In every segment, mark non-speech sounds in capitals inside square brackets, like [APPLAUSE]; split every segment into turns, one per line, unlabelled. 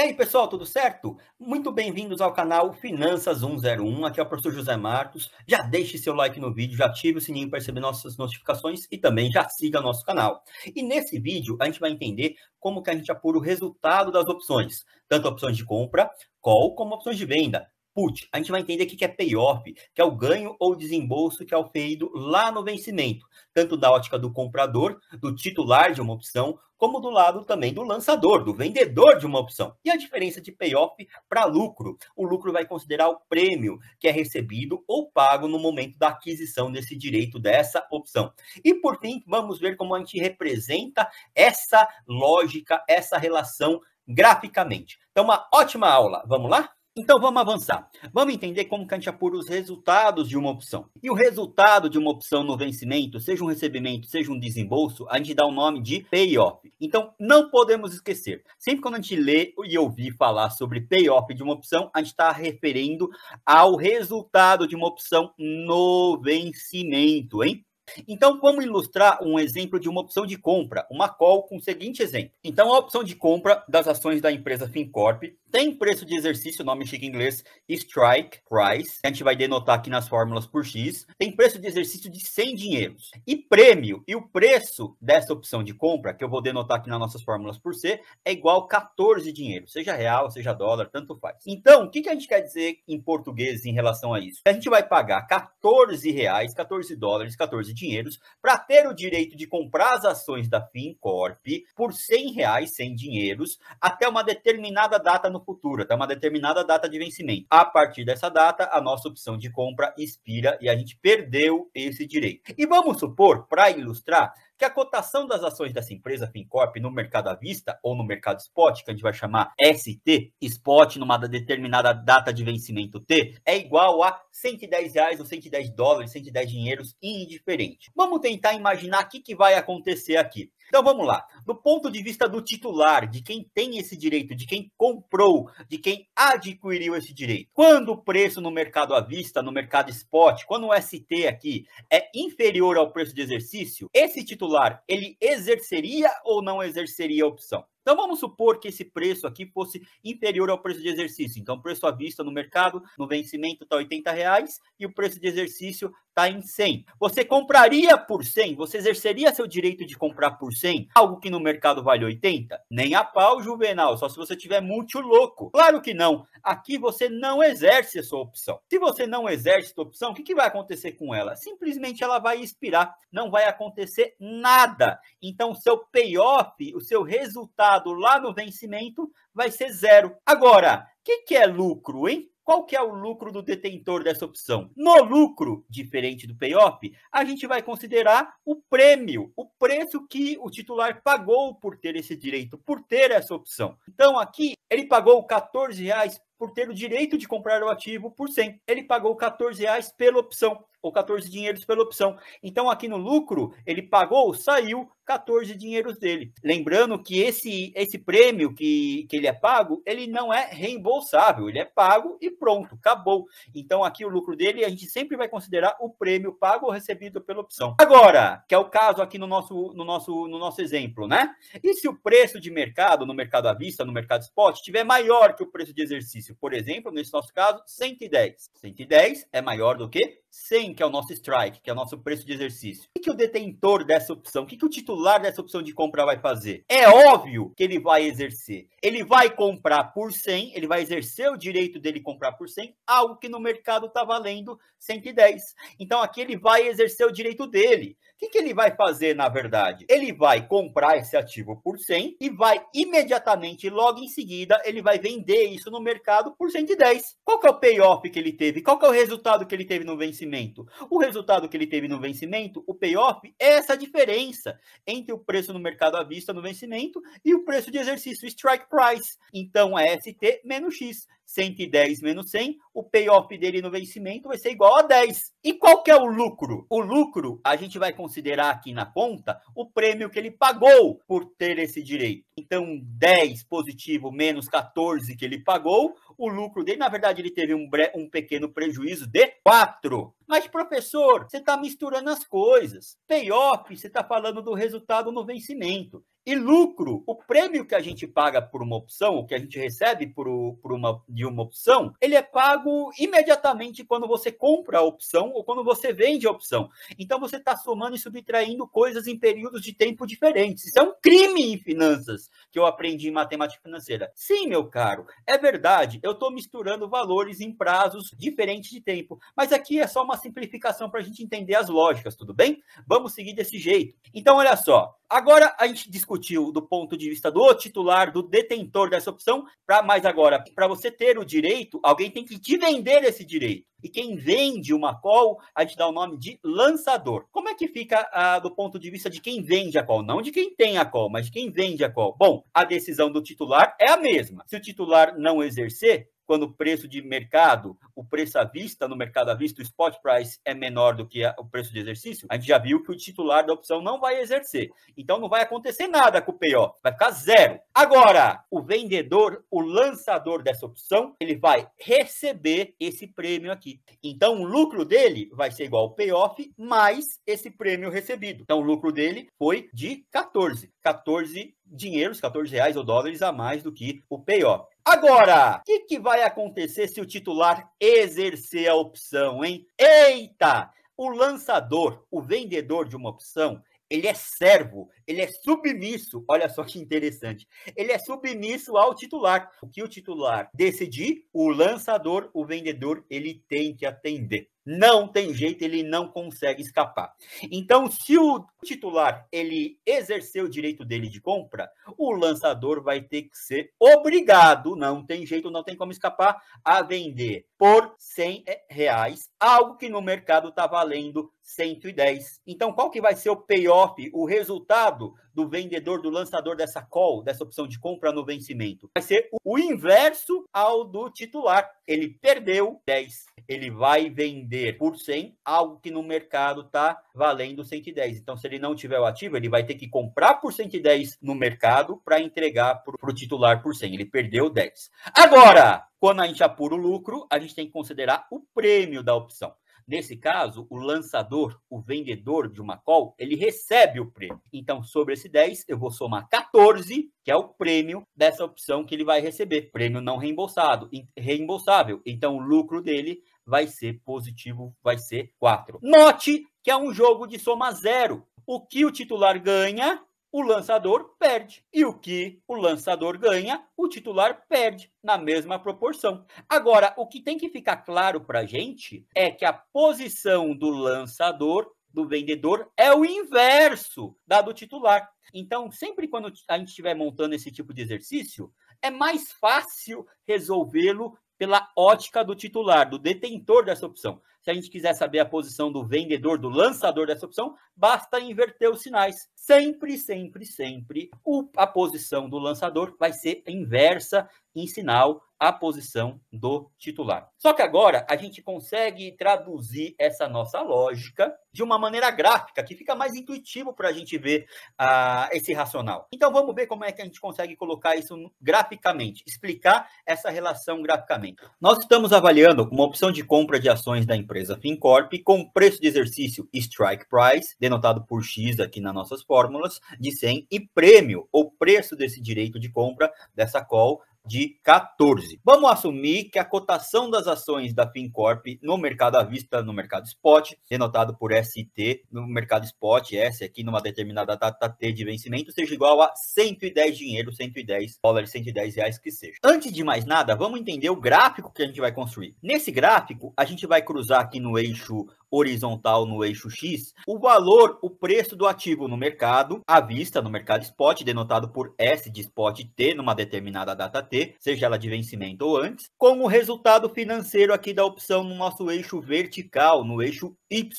E aí, pessoal, tudo certo? Muito bem-vindos ao canal Finanças 101. Aqui é o professor José Marcos. Já deixe seu like no vídeo, já ative o sininho para receber nossas notificações e também já siga nosso canal. E nesse vídeo a gente vai entender como que a gente apura o resultado das opções, tanto opções de compra, call, como opções de venda put, a gente vai entender o que é payoff, que é o ganho ou desembolso que é oferido lá no vencimento, tanto da ótica do comprador, do titular de uma opção, como do lado também do lançador, do vendedor de uma opção. E a diferença de payoff para lucro? O lucro vai considerar o prêmio que é recebido ou pago no momento da aquisição desse direito dessa opção. E por fim, vamos ver como a gente representa essa lógica, essa relação graficamente. Então, uma ótima aula. Vamos lá? Então vamos avançar. Vamos entender como a gente apura os resultados de uma opção. E o resultado de uma opção no vencimento, seja um recebimento, seja um desembolso, a gente dá o nome de payoff. Então não podemos esquecer. Sempre quando a gente lê e ouvir falar sobre payoff de uma opção, a gente está referindo ao resultado de uma opção no vencimento, hein? Então, vamos ilustrar um exemplo de uma opção de compra, uma call, com o seguinte exemplo. Então, a opção de compra das ações da empresa FinCorp tem preço de exercício, nome chique em inglês, strike price, a gente vai denotar aqui nas fórmulas por X, tem preço de exercício de 100 dinheiros. E prêmio, e o preço dessa opção de compra, que eu vou denotar aqui nas nossas fórmulas por C, é igual a 14 dinheiros, seja real, seja dólar, tanto faz. Então, o que, que a gente quer dizer em português em relação a isso? A gente vai pagar 14 reais, 14 dólares, 14 dinheiros para ter o direito de comprar as ações da FinCorp por 100 reais, 100 dinheiros, até uma determinada data no futuro, até uma determinada data de vencimento. A partir dessa data, a nossa opção de compra expira e a gente perdeu esse direito. E vamos supor, para ilustrar, que a cotação das ações dessa empresa FinCorp no mercado à vista ou no mercado spot, que a gente vai chamar ST, spot numa determinada data de vencimento T, é igual a 110 reais ou 110 dólares, 110 dinheiros, indiferente. Vamos tentar imaginar o que, que vai acontecer aqui. Então vamos lá. Do ponto de vista do titular, de quem tem esse direito, de quem comprou, de quem adquiriu esse direito. Quando o preço no mercado à vista, no mercado spot, quando o ST aqui é inferior ao preço de exercício, esse titular, ele exerceria ou não exerceria a opção? Então vamos supor que esse preço aqui fosse inferior ao preço de exercício. Então, o preço à vista no mercado, no vencimento, está 80 reais, e o preço de exercício está em 100. Você compraria por 100? Você exerceria seu direito de comprar por 100? Algo que no mercado vale 80? Nem a pau, Juvenal, só se você tiver muito louco. Claro que não. Aqui você não exerce a sua opção. Se você não exerce a opção, o que, que vai acontecer com ela? Simplesmente ela vai expirar. Não vai acontecer nada. Então, seu payoff, o seu resultado resultado lá no vencimento vai ser zero. Agora, o que, que é lucro, hein? Qual que é o lucro do detentor dessa opção? No lucro, diferente do payoff, a gente vai considerar o prêmio, o preço que o titular pagou por ter esse direito, por ter essa opção. Então aqui ele pagou 14 por ter o direito de comprar o ativo por 100. Ele pagou 14 reais pela opção, ou 14 dinheiros pela opção. Então, aqui no lucro, ele pagou, saiu 14 dinheiros dele. Lembrando que esse, esse prêmio que, que ele é pago, ele não é reembolsável, ele é pago e pronto, acabou. Então, aqui o lucro dele, a gente sempre vai considerar o prêmio pago ou recebido pela opção. Agora, que é o caso aqui no nosso, no nosso, no nosso exemplo, né? E se o preço de mercado, no mercado à vista, no mercado spot, estiver maior que o preço de exercício? por exemplo, nesse nosso caso, 110. 110 é maior do que 100, que é o nosso strike, que é o nosso preço de exercício. O que, que o detentor dessa opção, o que, que o titular dessa opção de compra vai fazer? É óbvio que ele vai exercer. Ele vai comprar por 100, ele vai exercer o direito dele comprar por 100, algo que no mercado está valendo 110. Então aqui ele vai exercer o direito dele. O que, que ele vai fazer, na verdade? Ele vai comprar esse ativo por 100 e vai imediatamente, logo em seguida, ele vai vender isso no mercado por 110. Qual que é o payoff que ele teve? Qual que é o resultado que ele teve no vencimento? vencimento. O resultado que ele teve no vencimento, o payoff, é essa diferença entre o preço no mercado à vista no vencimento e o preço de exercício, strike price. Então, ST menos X. 110 menos 100, o payoff dele no vencimento vai ser igual a 10. E qual que é o lucro? O lucro a gente vai considerar aqui na conta o prêmio que ele pagou por ter esse direito. Então, 10 positivo menos 14 que ele pagou, o lucro dele, na verdade, ele teve um, bre... um pequeno prejuízo de 4. Mas, professor, você está misturando as coisas. Payoff, você está falando do resultado no vencimento. E lucro, o prêmio que a gente paga por uma opção, o que a gente recebe por, por uma, de uma opção, ele é pago imediatamente quando você compra a opção ou quando você vende a opção. Então você está somando e subtraindo coisas em períodos de tempo diferentes. Isso é um crime em finanças que eu aprendi em matemática financeira. Sim, meu caro, é verdade. Eu estou misturando valores em prazos diferentes de tempo. Mas aqui é só uma simplificação para a gente entender as lógicas, tudo bem? Vamos seguir desse jeito. Então, olha só. Agora a gente discutiu do ponto de vista do titular, do detentor dessa opção, para mais agora, para você ter o direito, alguém tem que te vender esse direito. E quem vende uma call, a gente dá o nome de lançador. Como é que fica ah, do ponto de vista de quem vende a call? Não de quem tem a call, mas quem vende a call. Bom, a decisão do titular é a mesma. Se o titular não exercer, quando o preço de mercado, o preço à vista no mercado à vista, o spot price é menor do que o preço de exercício, a gente já viu que o titular da opção não vai exercer. Então não vai acontecer nada com o PO, vai ficar zero. Agora, o vendedor, o lançador dessa opção, ele vai receber esse prêmio aqui. Então o lucro dele vai ser igual ao payoff mais esse prêmio recebido. Então o lucro dele foi de 14, 14 dinheiros, 14 reais ou dólares a mais do que o payoff. Agora, o que, que vai acontecer se o titular exercer a opção, hein? Eita! O lançador, o vendedor de uma opção, ele é servo, ele é submisso, olha só que interessante, ele é submisso ao titular. O que o titular decidir, o lançador, o vendedor, ele tem que atender. Não tem jeito, ele não consegue escapar. Então, se o titular ele exercer o direito dele de compra, o lançador vai ter que ser obrigado, não tem jeito, não tem como escapar, a vender por 100 reais, algo que no mercado está valendo 110. Então, qual que vai ser o payoff, o resultado lado do vendedor, do lançador dessa call, dessa opção de compra no vencimento. Vai ser o inverso ao do titular. Ele perdeu 10, ele vai vender por 100, algo que no mercado está valendo 110. Então, se ele não tiver o ativo, ele vai ter que comprar por 110 no mercado para entregar para o titular por 100. Ele perdeu 10. Agora, quando a gente apura o lucro, a gente tem que considerar o prêmio da opção. Nesse caso, o lançador, o vendedor de uma call, ele recebe o prêmio. Então, sobre esse 10, eu vou somar 14, que é o prêmio dessa opção que ele vai receber. Prêmio não reembolsado, reembolsável. Então, o lucro dele vai ser positivo, vai ser 4. Note que é um jogo de soma zero. O que o titular ganha o lançador perde. E o que o lançador ganha, o titular perde na mesma proporção. Agora, o que tem que ficar claro para a gente é que a posição do lançador, do vendedor, é o inverso da do titular. Então, sempre quando a gente estiver montando esse tipo de exercício, é mais fácil resolvê-lo pela ótica do titular, do detentor dessa opção. Se a gente quiser saber a posição do vendedor, do lançador dessa opção, basta inverter os sinais sempre, sempre, sempre o, a posição do lançador vai ser inversa em sinal à posição do titular. Só que agora a gente consegue traduzir essa nossa lógica de uma maneira gráfica, que fica mais intuitivo para a gente ver uh, esse racional. Então vamos ver como é que a gente consegue colocar isso graficamente, explicar essa relação graficamente. Nós estamos avaliando uma opção de compra de ações da empresa FinCorp com preço de exercício strike price, denotado por X aqui nas nossas formas fórmulas de 100 e prêmio, ou preço desse direito de compra dessa call de 14. Vamos assumir que a cotação das ações da FinCorp no mercado à vista, no mercado spot, denotado por ST, no mercado spot, S aqui numa determinada data T de vencimento, seja igual a 110 dinheiro, 110 dólares, 110 reais que seja. Antes de mais nada, vamos entender o gráfico que a gente vai construir. Nesse gráfico, a gente vai cruzar aqui no eixo horizontal no eixo X, o valor, o preço do ativo no mercado, à vista, no mercado spot, denotado por S de spot T numa determinada data T, seja ela de vencimento ou antes, com o resultado financeiro aqui da opção no nosso eixo vertical, no eixo Y.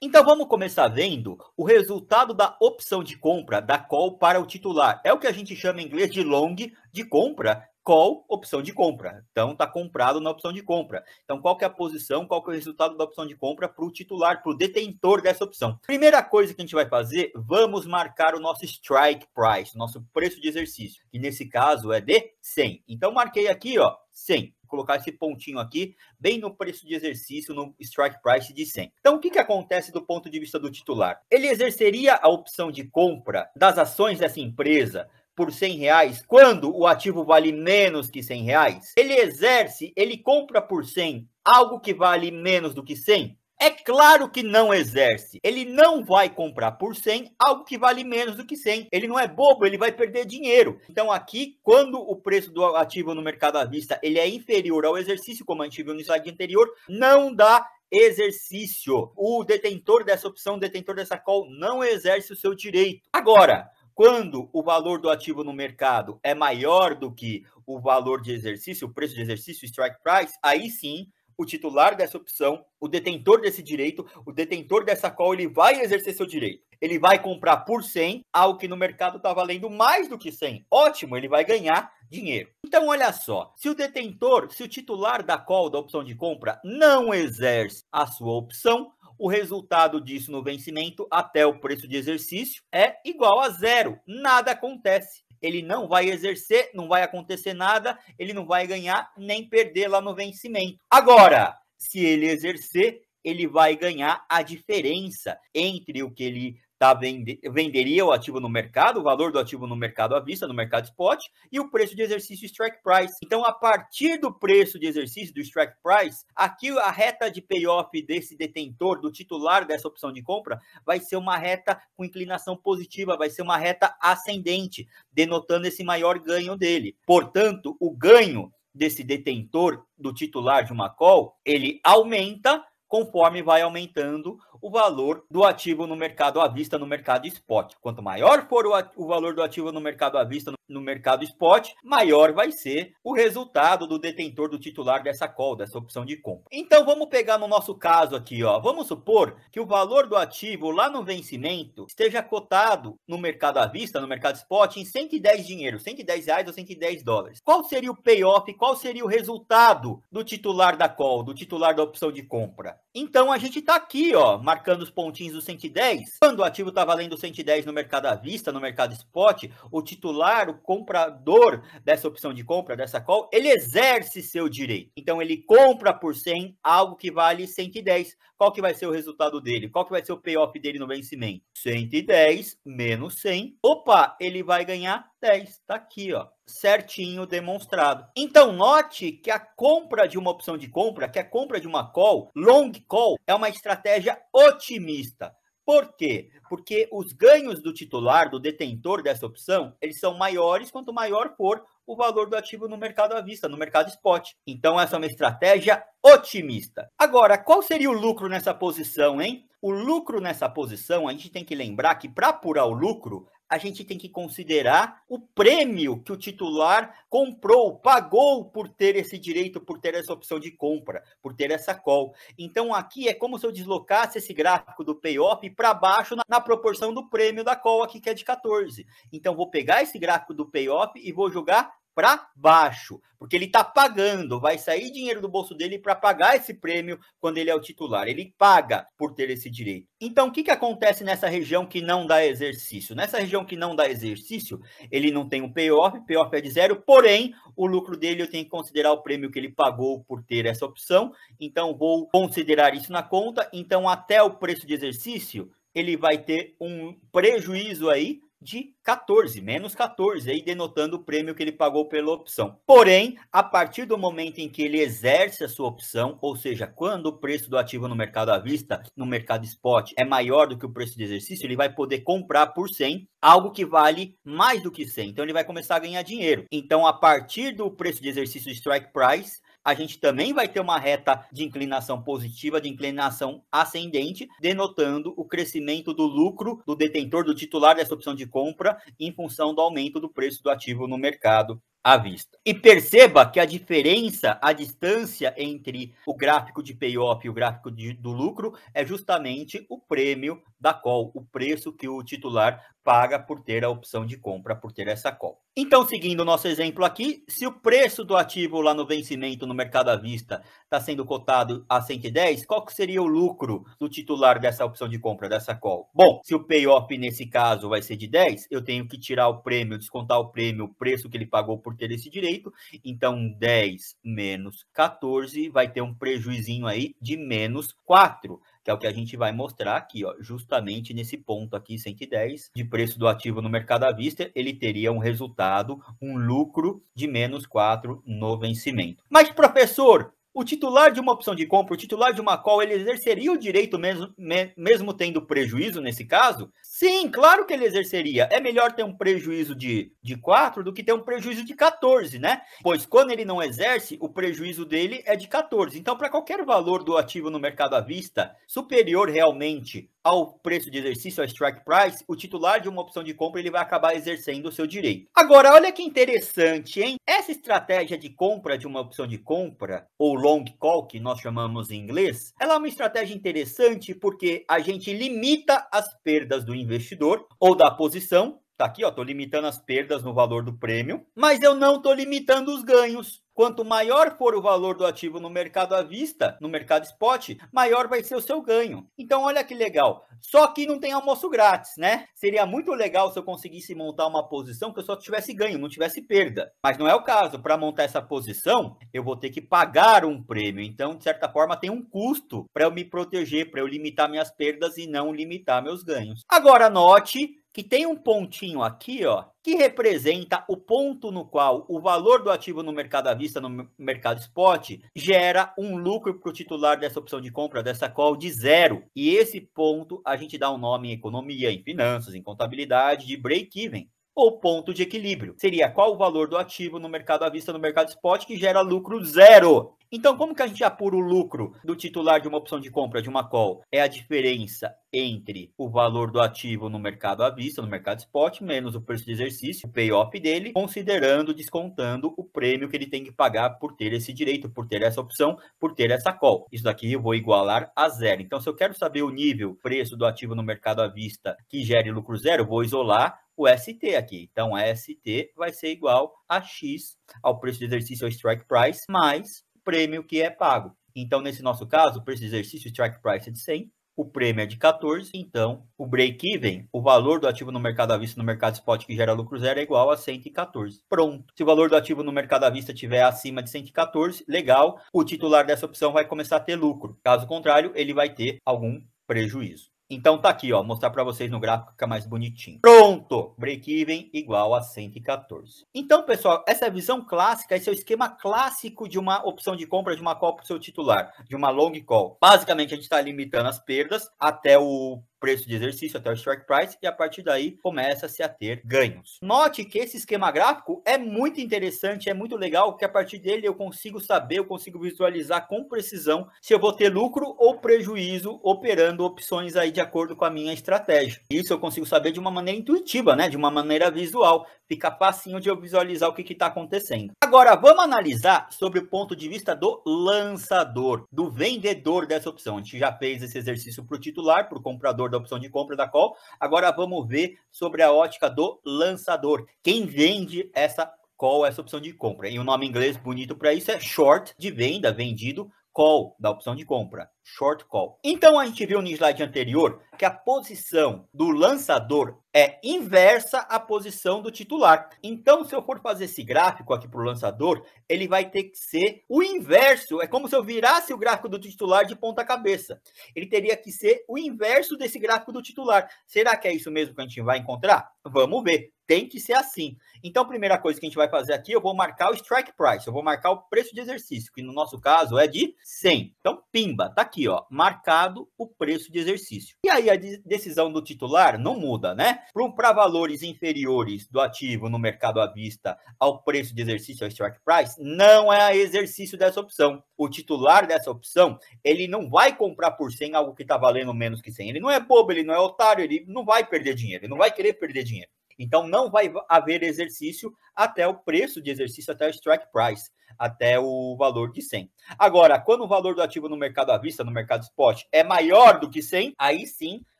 Então vamos começar vendo o resultado da opção de compra da call para o titular. É o que a gente chama em inglês de long de compra call, opção de compra. Então, está comprado na opção de compra. Então, qual que é a posição, qual que é o resultado da opção de compra para o titular, para o detentor dessa opção. Primeira coisa que a gente vai fazer, vamos marcar o nosso strike price, nosso preço de exercício, que nesse caso é de 100. Então, marquei aqui, ó, 100 colocar esse pontinho aqui, bem no preço de exercício, no strike price de 100. Então, o que, que acontece do ponto de vista do titular? Ele exerceria a opção de compra das ações dessa empresa, por 100 reais, quando o ativo vale menos que 100 reais, ele exerce, ele compra por 100 algo que vale menos do que 100? É claro que não exerce. Ele não vai comprar por 100 algo que vale menos do que 100. Ele não é bobo, ele vai perder dinheiro. Então aqui, quando o preço do ativo no mercado à vista ele é inferior ao exercício, como a gente viu no slide anterior, não dá exercício. O detentor dessa opção, o detentor dessa call, não exerce o seu direito. Agora, quando o valor do ativo no mercado é maior do que o valor de exercício, o preço de exercício, strike price, aí sim o titular dessa opção, o detentor desse direito, o detentor dessa call, ele vai exercer seu direito. Ele vai comprar por 100 algo que no mercado está valendo mais do que 100. Ótimo, ele vai ganhar dinheiro. Então, olha só: se o detentor, se o titular da call, da opção de compra, não exerce a sua opção, o resultado disso no vencimento até o preço de exercício é igual a zero. Nada acontece. Ele não vai exercer, não vai acontecer nada, ele não vai ganhar nem perder lá no vencimento. Agora, se ele exercer, ele vai ganhar a diferença entre o que ele tá, vende, venderia o ativo no mercado, o valor do ativo no mercado à vista, no mercado spot, e o preço de exercício strike price. Então, a partir do preço de exercício do strike price, aqui a reta de payoff desse detentor, do titular dessa opção de compra, vai ser uma reta com inclinação positiva, vai ser uma reta ascendente, denotando esse maior ganho dele. Portanto, o ganho desse detentor do titular de uma call, ele aumenta conforme vai aumentando o valor do ativo no mercado à vista, no mercado spot. Quanto maior for o, o valor do ativo no mercado à vista, no mercado spot, maior vai ser o resultado do detentor do titular dessa call, dessa opção de compra. Então vamos pegar no nosso caso aqui, ó. Vamos supor que o valor do ativo lá no vencimento esteja cotado no mercado à vista, no mercado spot, em 110 dinheiro, 110 reais ou 110 dólares. Qual seria o payoff? Qual seria o resultado do titular da call, do titular da opção de compra? Então a gente tá aqui, ó, marcando os pontinhos do 110. Quando o ativo tá valendo 110 no mercado à vista, no mercado spot, o titular, o comprador dessa opção de compra, dessa call, ele exerce seu direito. Então ele compra por 100 algo que vale 110. Qual que vai ser o resultado dele? Qual que vai ser o payoff dele no vencimento? 110 menos 100. Opa, ele vai ganhar 10. Tá aqui, ó certinho demonstrado. Então, note que a compra de uma opção de compra, que a compra de uma call, long call, é uma estratégia otimista. Por quê? Porque os ganhos do titular, do detentor dessa opção, eles são maiores quanto maior for o valor do ativo no mercado à vista, no mercado spot. Então, essa é uma estratégia otimista. Agora, qual seria o lucro nessa posição, hein? O lucro nessa posição, a gente tem que lembrar que para apurar o lucro, a gente tem que considerar o prêmio que o titular comprou, pagou por ter esse direito, por ter essa opção de compra, por ter essa call. Então aqui é como se eu deslocasse esse gráfico do payoff para baixo na, na, proporção do prêmio da call aqui que é de 14. Então vou pegar esse gráfico do payoff e vou jogar para baixo, porque ele está pagando, vai sair dinheiro do bolso dele para pagar esse prêmio quando ele é o titular. Ele paga por ter esse direito. Então, o que, que acontece nessa região que não dá exercício? Nessa região que não dá exercício, ele não tem um payoff, payoff é de zero, porém, o lucro dele eu tenho que considerar o prêmio que ele pagou por ter essa opção, então vou considerar isso na conta. Então, até o preço de exercício, ele vai ter um prejuízo aí de 14, menos 14, aí denotando o prêmio que ele pagou pela opção. Porém, a partir do momento em que ele exerce a sua opção, ou seja, quando o preço do ativo no mercado à vista, no mercado spot, é maior do que o preço de exercício, ele vai poder comprar por 100 algo que vale mais do que 100. Então, ele vai começar a ganhar dinheiro. Então, a partir do preço de exercício strike price, a gente também vai ter uma reta de inclinação positiva, de inclinação ascendente, denotando o crescimento do lucro do detentor, do titular dessa opção de compra, em função do aumento do preço do ativo no mercado à vista. E perceba que a diferença, a distância entre o gráfico de payoff e o gráfico de, do lucro é justamente o prêmio da call, o preço que o titular paga por ter a opção de compra, por ter essa call. Então, seguindo o nosso exemplo aqui, se o preço do ativo lá no vencimento no mercado à vista está sendo cotado a 110, qual seria o lucro do titular dessa opção de compra, dessa call? Bom, se o payoff nesse caso vai ser de 10, eu tenho que tirar o prêmio, descontar o prêmio, o preço que ele pagou por por ter esse direito. Então, 10 menos 14 vai ter um prejuízo aí de menos 4 que é o que a gente vai mostrar aqui, ó, justamente nesse ponto aqui, 110, de preço do ativo no mercado à vista, ele teria um resultado, um lucro de menos 4 no vencimento. Mas, professor, o titular de uma opção de compra, o titular de uma call, ele exerceria o direito mesmo, mesmo tendo prejuízo nesse caso? Sim, claro que ele exerceria. É melhor ter um prejuízo de, de 4 do que ter um prejuízo de 14, né? Pois quando ele não exerce, o prejuízo dele é de 14. Então, para qualquer valor do ativo no mercado à vista superior realmente ao preço de exercício, ao strike price, o titular de uma opção de compra ele vai acabar exercendo o seu direito. Agora, olha que interessante, hein? Essa estratégia de compra de uma opção de compra, ou long call, que nós chamamos em inglês, ela é uma estratégia interessante porque a gente limita as perdas do investidor ou da posição Tá aqui, ó, tô limitando as perdas no valor do prêmio, mas eu não tô limitando os ganhos. Quanto maior for o valor do ativo no mercado à vista, no mercado spot, maior vai ser o seu ganho. Então, olha que legal. Só que não tem almoço grátis, né? Seria muito legal se eu conseguisse montar uma posição que eu só tivesse ganho, não tivesse perda. Mas não é o caso. Para montar essa posição, eu vou ter que pagar um prêmio. Então, de certa forma, tem um custo para eu me proteger, para eu limitar minhas perdas e não limitar meus ganhos. Agora, note que tem um pontinho aqui, ó, que representa o ponto no qual o valor do ativo no mercado à vista, no mercado spot, gera um lucro para o titular dessa opção de compra, dessa call, de zero. E esse ponto a gente dá um nome em economia, em finanças, em contabilidade, de break-even ou ponto de equilíbrio. Seria qual o valor do ativo no mercado à vista, no mercado spot, que gera lucro zero. Então, como que a gente apura o lucro do titular de uma opção de compra, de uma call? É a diferença entre o valor do ativo no mercado à vista, no mercado spot, menos o preço de exercício, o payoff dele, considerando, descontando o prêmio que ele tem que pagar por ter esse direito, por ter essa opção, por ter essa call. Isso daqui eu vou igualar a zero. Então, se eu quero saber o nível, preço do ativo no mercado à vista que gere lucro zero, vou isolar o ST aqui. Então, ST vai ser igual a X ao preço de exercício ao strike price, mais o prêmio que é pago. Então, nesse nosso caso, o preço de exercício strike price é de 100, o prêmio é de 14, então o break-even, o valor do ativo no mercado à vista no mercado spot que gera lucro zero é igual a 114. Pronto. Se o valor do ativo no mercado à vista estiver acima de 114, legal, o titular dessa opção vai começar a ter lucro. Caso contrário, ele vai ter algum prejuízo. Então tá aqui, ó, mostrar para vocês no gráfico que fica mais bonitinho. Pronto, break-even igual a 114. Então, pessoal, essa é a visão clássica, esse é o esquema clássico de uma opção de compra de uma call para o seu titular, de uma long call. Basicamente, a gente está limitando as perdas até o preço de exercício até o strike price e a partir daí começa-se a ter ganhos. Note que esse esquema gráfico é muito interessante, é muito legal, que a partir dele eu consigo saber, eu consigo visualizar com precisão se eu vou ter lucro ou prejuízo operando opções aí de acordo com a minha estratégia. Isso eu consigo saber de uma maneira intuitiva, né? De uma maneira visual. Fica facinho de eu visualizar o que está acontecendo. Agora vamos analisar sobre o ponto de vista do lançador, do vendedor dessa opção. A gente já fez esse exercício para o titular, para o comprador valor da opção de compra da call. Agora vamos ver sobre a ótica do lançador. Quem vende essa call, essa opção de compra? E o um nome em inglês bonito para isso é short de venda, vendido, call da opção de compra short call. Então a gente viu no slide anterior que a posição do lançador é inversa à posição do titular. Então, se eu for fazer esse gráfico aqui para o lançador, ele vai ter que ser o inverso. É como se eu virasse o gráfico do titular de ponta cabeça. Ele teria que ser o inverso desse gráfico do titular. Será que é isso mesmo que a gente vai encontrar? Vamos ver. Tem que ser assim. Então, primeira coisa que a gente vai fazer aqui, eu vou marcar o strike price. Eu vou marcar o preço de exercício, que no nosso caso é de 100. Então, pimba, tá aqui aqui, ó, marcado o preço de exercício. E aí a decisão do titular não muda, né? Para valores inferiores do ativo no mercado à vista ao preço de exercício, ao strike price, não é exercício dessa opção. O titular dessa opção, ele não vai comprar por 100 algo que está valendo menos que 100. Ele não é bobo, ele não é otário, ele não vai perder dinheiro, ele não vai querer perder dinheiro. Então não vai haver exercício até o preço de exercício, até o strike price, até o valor de 100. Agora, quando o valor do ativo no mercado à vista, no mercado spot, é maior do que 100, aí sim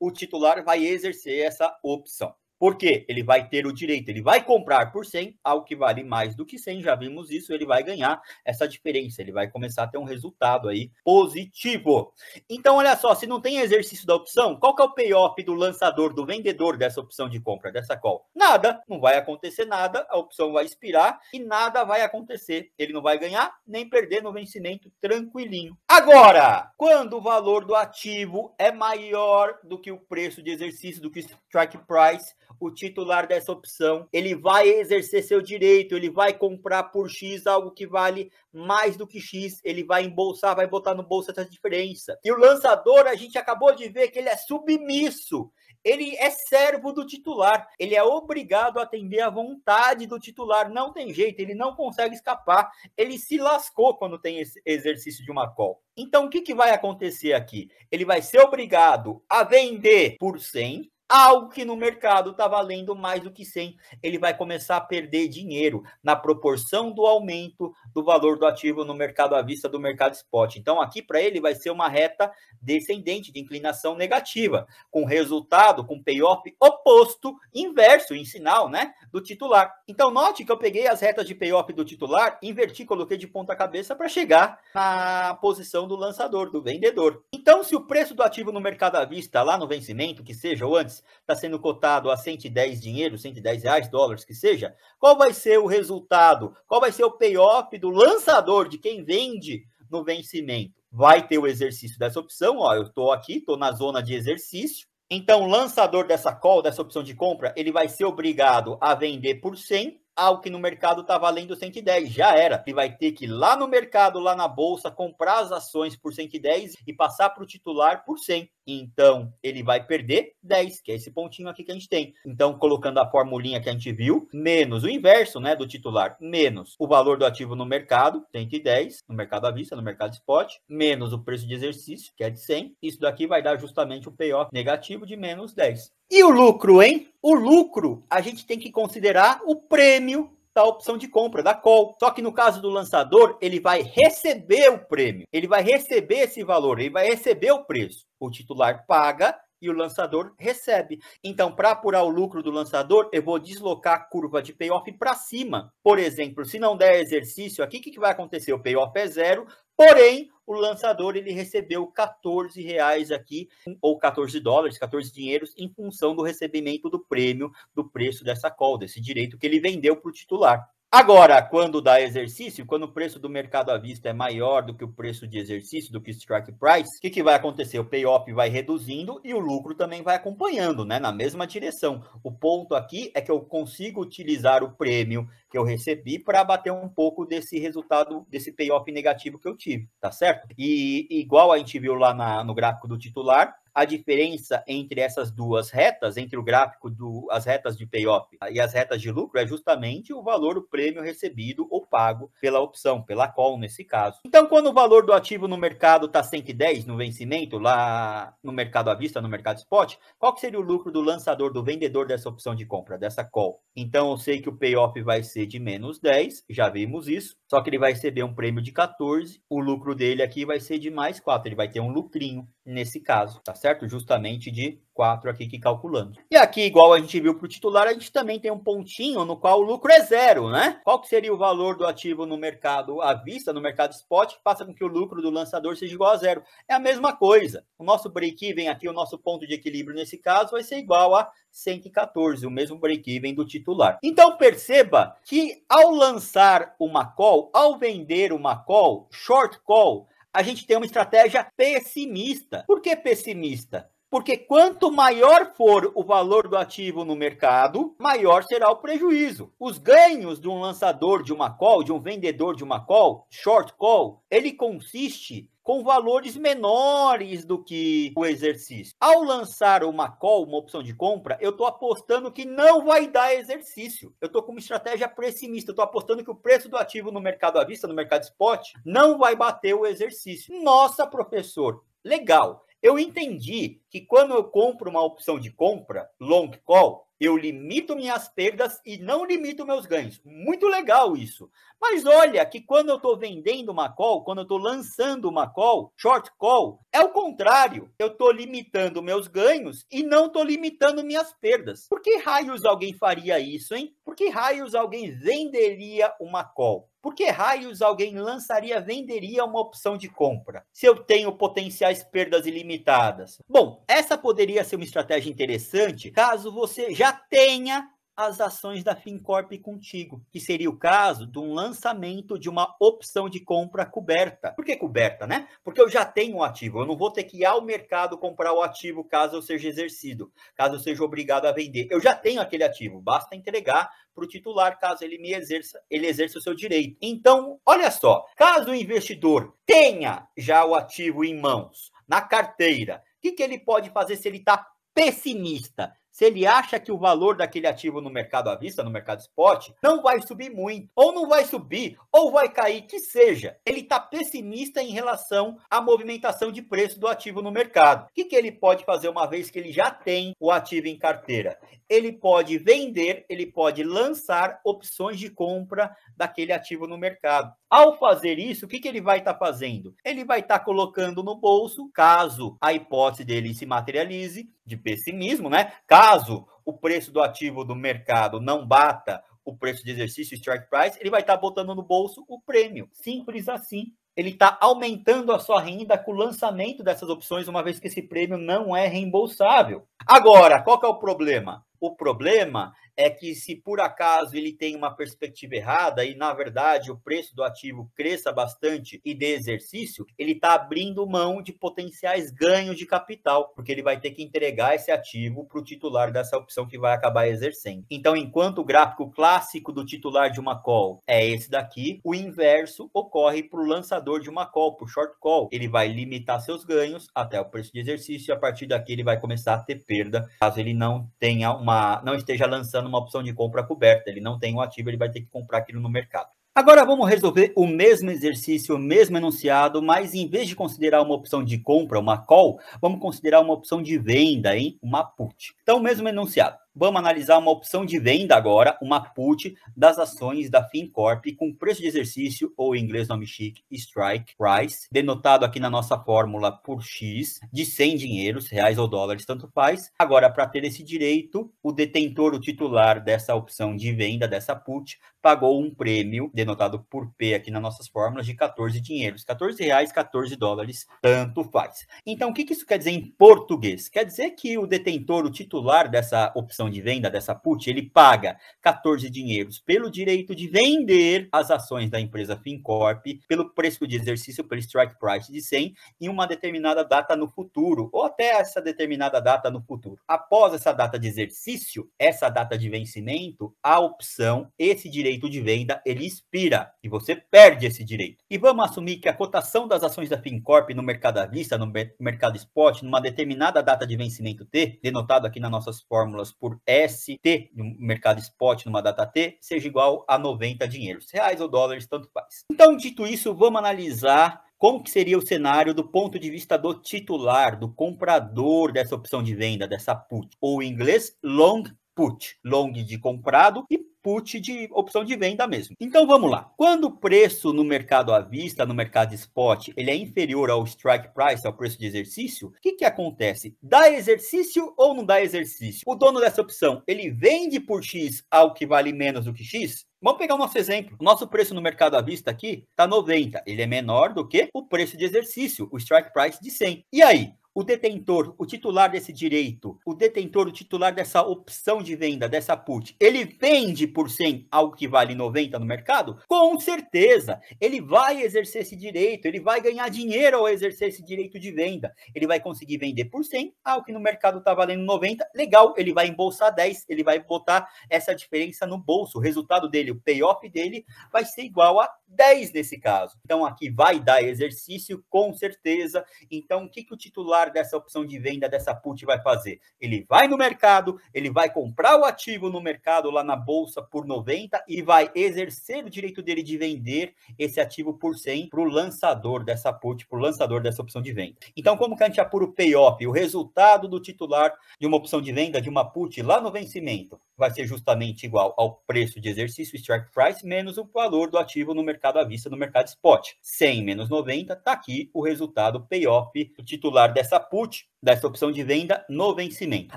o titular vai exercer essa opção. Porque ele vai ter o direito, ele vai comprar por 100 algo que vale mais do que 100, já vimos isso, ele vai ganhar essa diferença, ele vai começar a ter um resultado aí positivo. Então, olha só, se não tem exercício da opção, qual que é o payoff do lançador, do vendedor dessa opção de compra, dessa call? Nada, não vai acontecer nada, a opção vai expirar e nada vai acontecer. Ele não vai ganhar nem perder no vencimento, tranquilinho. Agora, quando o valor do ativo é maior do que o preço de exercício, do que o strike price, o titular dessa opção, ele vai exercer seu direito, ele vai comprar por X algo que vale mais do que X, ele vai embolsar, vai botar no bolso essa diferença. E o lançador, a gente acabou de ver que ele é submisso, ele é servo do titular, ele é obrigado a atender à vontade do titular, não tem jeito, ele não consegue escapar, ele se lascou quando tem esse exercício de uma call. Então, o que, que vai acontecer aqui? Ele vai ser obrigado a vender por 100 algo que no mercado está valendo mais do que 100, ele vai começar a perder dinheiro na proporção do aumento do valor do ativo no mercado à vista do mercado spot. Então, aqui para ele vai ser uma reta descendente, de inclinação negativa, com resultado, com payoff oposto, inverso, em sinal, né, do titular. Então, note que eu peguei as retas de payoff do titular, inverti, coloquei de ponta cabeça para chegar na posição do lançador, do vendedor. Então, se o preço do ativo no mercado à vista, lá no vencimento, que seja ou antes, dólares, está sendo cotado a 110 dinheiro, 110 reais, dólares que seja, qual vai ser o resultado? Qual vai ser o payoff do lançador, de quem vende no vencimento? Vai ter o exercício dessa opção, ó, eu estou aqui, estou na zona de exercício, então o lançador dessa call, dessa opção de compra, ele vai ser obrigado a vender por 100, ao que no mercado está valendo 110. Já era. Ele vai ter que ir lá no mercado, lá na bolsa, comprar as ações por 110 e passar para o titular por 100 então ele vai perder 10, que é esse pontinho aqui que a gente tem. Então, colocando a formulinha que a gente viu, menos o inverso né, do titular, menos o valor do ativo no mercado, 110, no mercado à vista, no mercado spot, menos o preço de exercício, que é de 100. Isso daqui vai dar justamente o um payoff negativo de menos 10. E o lucro, hein? O lucro, a gente tem que considerar o prêmio da opção de compra, da call. Só que no caso do lançador, ele vai receber o prêmio, ele vai receber esse valor, ele vai receber o preço. O titular paga e o lançador recebe. Então, para apurar o lucro do lançador, eu vou deslocar a curva de payoff para cima. Por exemplo, se não der exercício aqui, o que, que vai acontecer? O payoff é zero, Porém, o lançador ele recebeu 14 reais aqui, ou 14 dólares, 14 dinheiros, em função do recebimento do prêmio do preço dessa call, desse direito que ele vendeu para o titular. Agora, quando dá exercício, quando o preço do mercado à vista é maior do que o preço de exercício, do que o strike price, o que, que vai acontecer? O payoff vai reduzindo e o lucro também vai acompanhando, né? Na mesma direção. O ponto aqui é que eu consigo utilizar o prêmio que eu recebi para bater um pouco desse resultado, desse payoff negativo que eu tive, tá certo? E igual a gente viu lá na, no gráfico do titular, a diferença entre essas duas retas, entre o gráfico do as retas de payoff e as retas de lucro, é justamente o valor, o prêmio recebido ou pago pela opção, pela call nesse caso. Então, quando o valor do ativo no mercado está 110 no vencimento, lá no mercado à vista, no mercado spot, qual que seria o lucro do lançador, do vendedor dessa opção de compra, dessa call? Então, eu sei que o payoff vai ser de menos 10, já vimos isso. Só que ele vai receber um prêmio de 14, o lucro dele aqui vai ser de mais 4, ele vai ter um lucrinho nesse caso, tá certo? Justamente de 4 aqui que calculamos. E aqui, igual a gente viu para o titular, a gente também tem um pontinho no qual o lucro é zero, né? Qual que seria o valor do ativo no mercado à vista, no mercado spot, que faça com que o lucro do lançador seja igual a zero? É a mesma coisa. O nosso break-even aqui, o nosso ponto de equilíbrio nesse caso, vai ser igual a 114, o mesmo break-even do titular. Então, perceba que ao lançar uma call, ao vender uma call, short call, a gente tem uma estratégia pessimista. Por que pessimista? Porque quanto maior for o valor do ativo no mercado, maior será o prejuízo. Os ganhos de um lançador de uma call, de um vendedor de uma call, short call, ele consiste com valores menores do que o exercício. Ao lançar uma call, uma opção de compra, eu estou apostando que não vai dar exercício. Eu estou com uma estratégia pessimista. Estou apostando que o preço do ativo no mercado à vista, no mercado spot, não vai bater o exercício. Nossa, professor, legal. Eu entendi que quando eu compro uma opção de compra, long call, eu limito minhas perdas e não limito meus ganhos. Muito legal isso. Mas olha que quando eu estou vendendo uma call, quando eu estou lançando uma call, short call, é o contrário. Eu estou limitando meus ganhos e não estou limitando minhas perdas. Por que raios alguém faria isso, hein? Por que raios alguém venderia uma call? Por que raios alguém lançaria, venderia uma opção de compra? Se eu tenho potenciais perdas ilimitadas. Bom, essa poderia ser uma estratégia interessante caso você já tenha as ações da FinCorp contigo, que seria o caso de um lançamento de uma opção de compra coberta. Por que coberta, né? Porque eu já tenho o um ativo, eu não vou ter que ir ao mercado comprar o ativo caso eu seja exercido, caso eu seja obrigado a vender. Eu já tenho aquele ativo, basta entregar para o titular caso ele me exerça, ele exerça o seu direito. Então, olha só, caso o investidor tenha já o ativo em mãos, na carteira, o que, que ele pode fazer se ele está pessimista? se ele acha que o valor daquele ativo no mercado à vista, no mercado spot, não vai subir muito, ou não vai subir, ou vai cair, que seja, ele está pessimista em relação à movimentação de preço do ativo no mercado. O que, que ele pode fazer uma vez que ele já tem o ativo em carteira? Ele pode vender, ele pode lançar opções de compra daquele ativo no mercado. Ao fazer isso, o que, que ele vai estar tá fazendo? Ele vai estar tá colocando no bolso, caso a hipótese dele se materialize, de pessimismo, né? Caso caso o preço do ativo do mercado não bata o preço de exercício, strike price, ele vai estar tá botando no bolso o prêmio. Simples assim. Ele está aumentando a sua renda com o lançamento dessas opções, uma vez que esse prêmio não é reembolsável. Agora, qual é o problema? O problema é que se por acaso ele tem uma perspectiva errada e na verdade o preço do ativo cresça bastante e dê exercício, ele está abrindo mão de potenciais ganhos de capital, porque ele vai ter que entregar esse ativo para o titular dessa opção que vai acabar exercendo. Então, enquanto o gráfico clássico do titular de uma call é esse daqui, o inverso ocorre para o lançador de uma call, para o short call. Ele vai limitar seus ganhos até o preço de exercício e a partir daqui ele vai começar a ter perda, caso ele não tenha uma, não esteja lançando numa opção de compra coberta, ele não tem o um ativo, ele vai ter que comprar aquilo no mercado. Agora vamos resolver o mesmo exercício, o mesmo enunciado, mas em vez de considerar uma opção de compra, uma call, vamos considerar uma opção de venda, hein? Uma put. Então, o mesmo enunciado vamos analisar uma opção de venda agora, uma put das ações da FinCorp com preço de exercício, ou em inglês nome chique, strike price, denotado aqui na nossa fórmula por X, de 100 dinheiros, reais ou dólares, tanto faz. Agora, para ter esse direito, o detentor, o titular dessa opção de venda, dessa put, pagou um prêmio, denotado por P aqui nas nossas fórmulas, de 14 dinheiros, 14 reais, 14 dólares, tanto faz. Então, o que isso quer dizer em português? Quer dizer que o detentor, o titular dessa opção opção de venda dessa put, ele paga 14 dinheiros pelo direito de vender as ações da empresa FinCorp pelo preço de exercício, pelo strike price de 100, em uma determinada data no futuro, ou até essa determinada data no futuro. Após essa data de exercício, essa data de vencimento, a opção, esse direito de venda, ele expira e você perde esse direito. E vamos assumir que a cotação das ações da FinCorp no mercado à vista, no mercado spot, numa determinada data de vencimento T, denotado aqui nas nossas fórmulas por ST no mercado spot numa data T seja igual a 90 dinheiros, reais ou dólares, tanto faz. Então, dito isso, vamos analisar como que seria o cenário do ponto de vista do titular, do comprador dessa opção de venda, dessa put, ou em inglês long put, long de comprado e put de opção de venda mesmo. Então vamos lá. Quando o preço no mercado à vista, no mercado spot, ele é inferior ao strike price, ao preço de exercício, o que, que acontece? Dá exercício ou não dá exercício? O dono dessa opção, ele vende por X ao que vale menos do que X? Vamos pegar o nosso exemplo. nosso preço no mercado à vista aqui está 90. Ele é menor do que o preço de exercício, o strike price de 100. E aí? o detentor, o titular desse direito, o detentor, o titular dessa opção de venda, dessa put, ele vende por 100 algo que vale 90 no mercado? Com certeza, ele vai exercer esse direito, ele vai ganhar dinheiro ao exercer esse direito de venda. Ele vai conseguir vender por 100 algo que no mercado está valendo 90, legal, ele vai embolsar 10, ele vai botar essa diferença no bolso. O resultado dele, o payoff dele, vai ser igual a 10 nesse caso. Então aqui vai dar exercício, com certeza. Então o que, que o titular dessa opção de venda dessa put vai fazer? Ele vai no mercado, ele vai comprar o ativo no mercado lá na bolsa por 90 e vai exercer o direito dele de vender esse ativo por 100 para o lançador dessa put, para o lançador dessa opção de venda. Então, como que a gente apura o payoff, o resultado do titular de uma opção de venda de uma put lá no vencimento? Vai ser justamente igual ao preço de exercício, strike price, menos o valor do ativo no mercado à vista, no mercado spot. 100 menos 90, está aqui o resultado payoff do titular dessa essa put, dessa opção de venda no vencimento.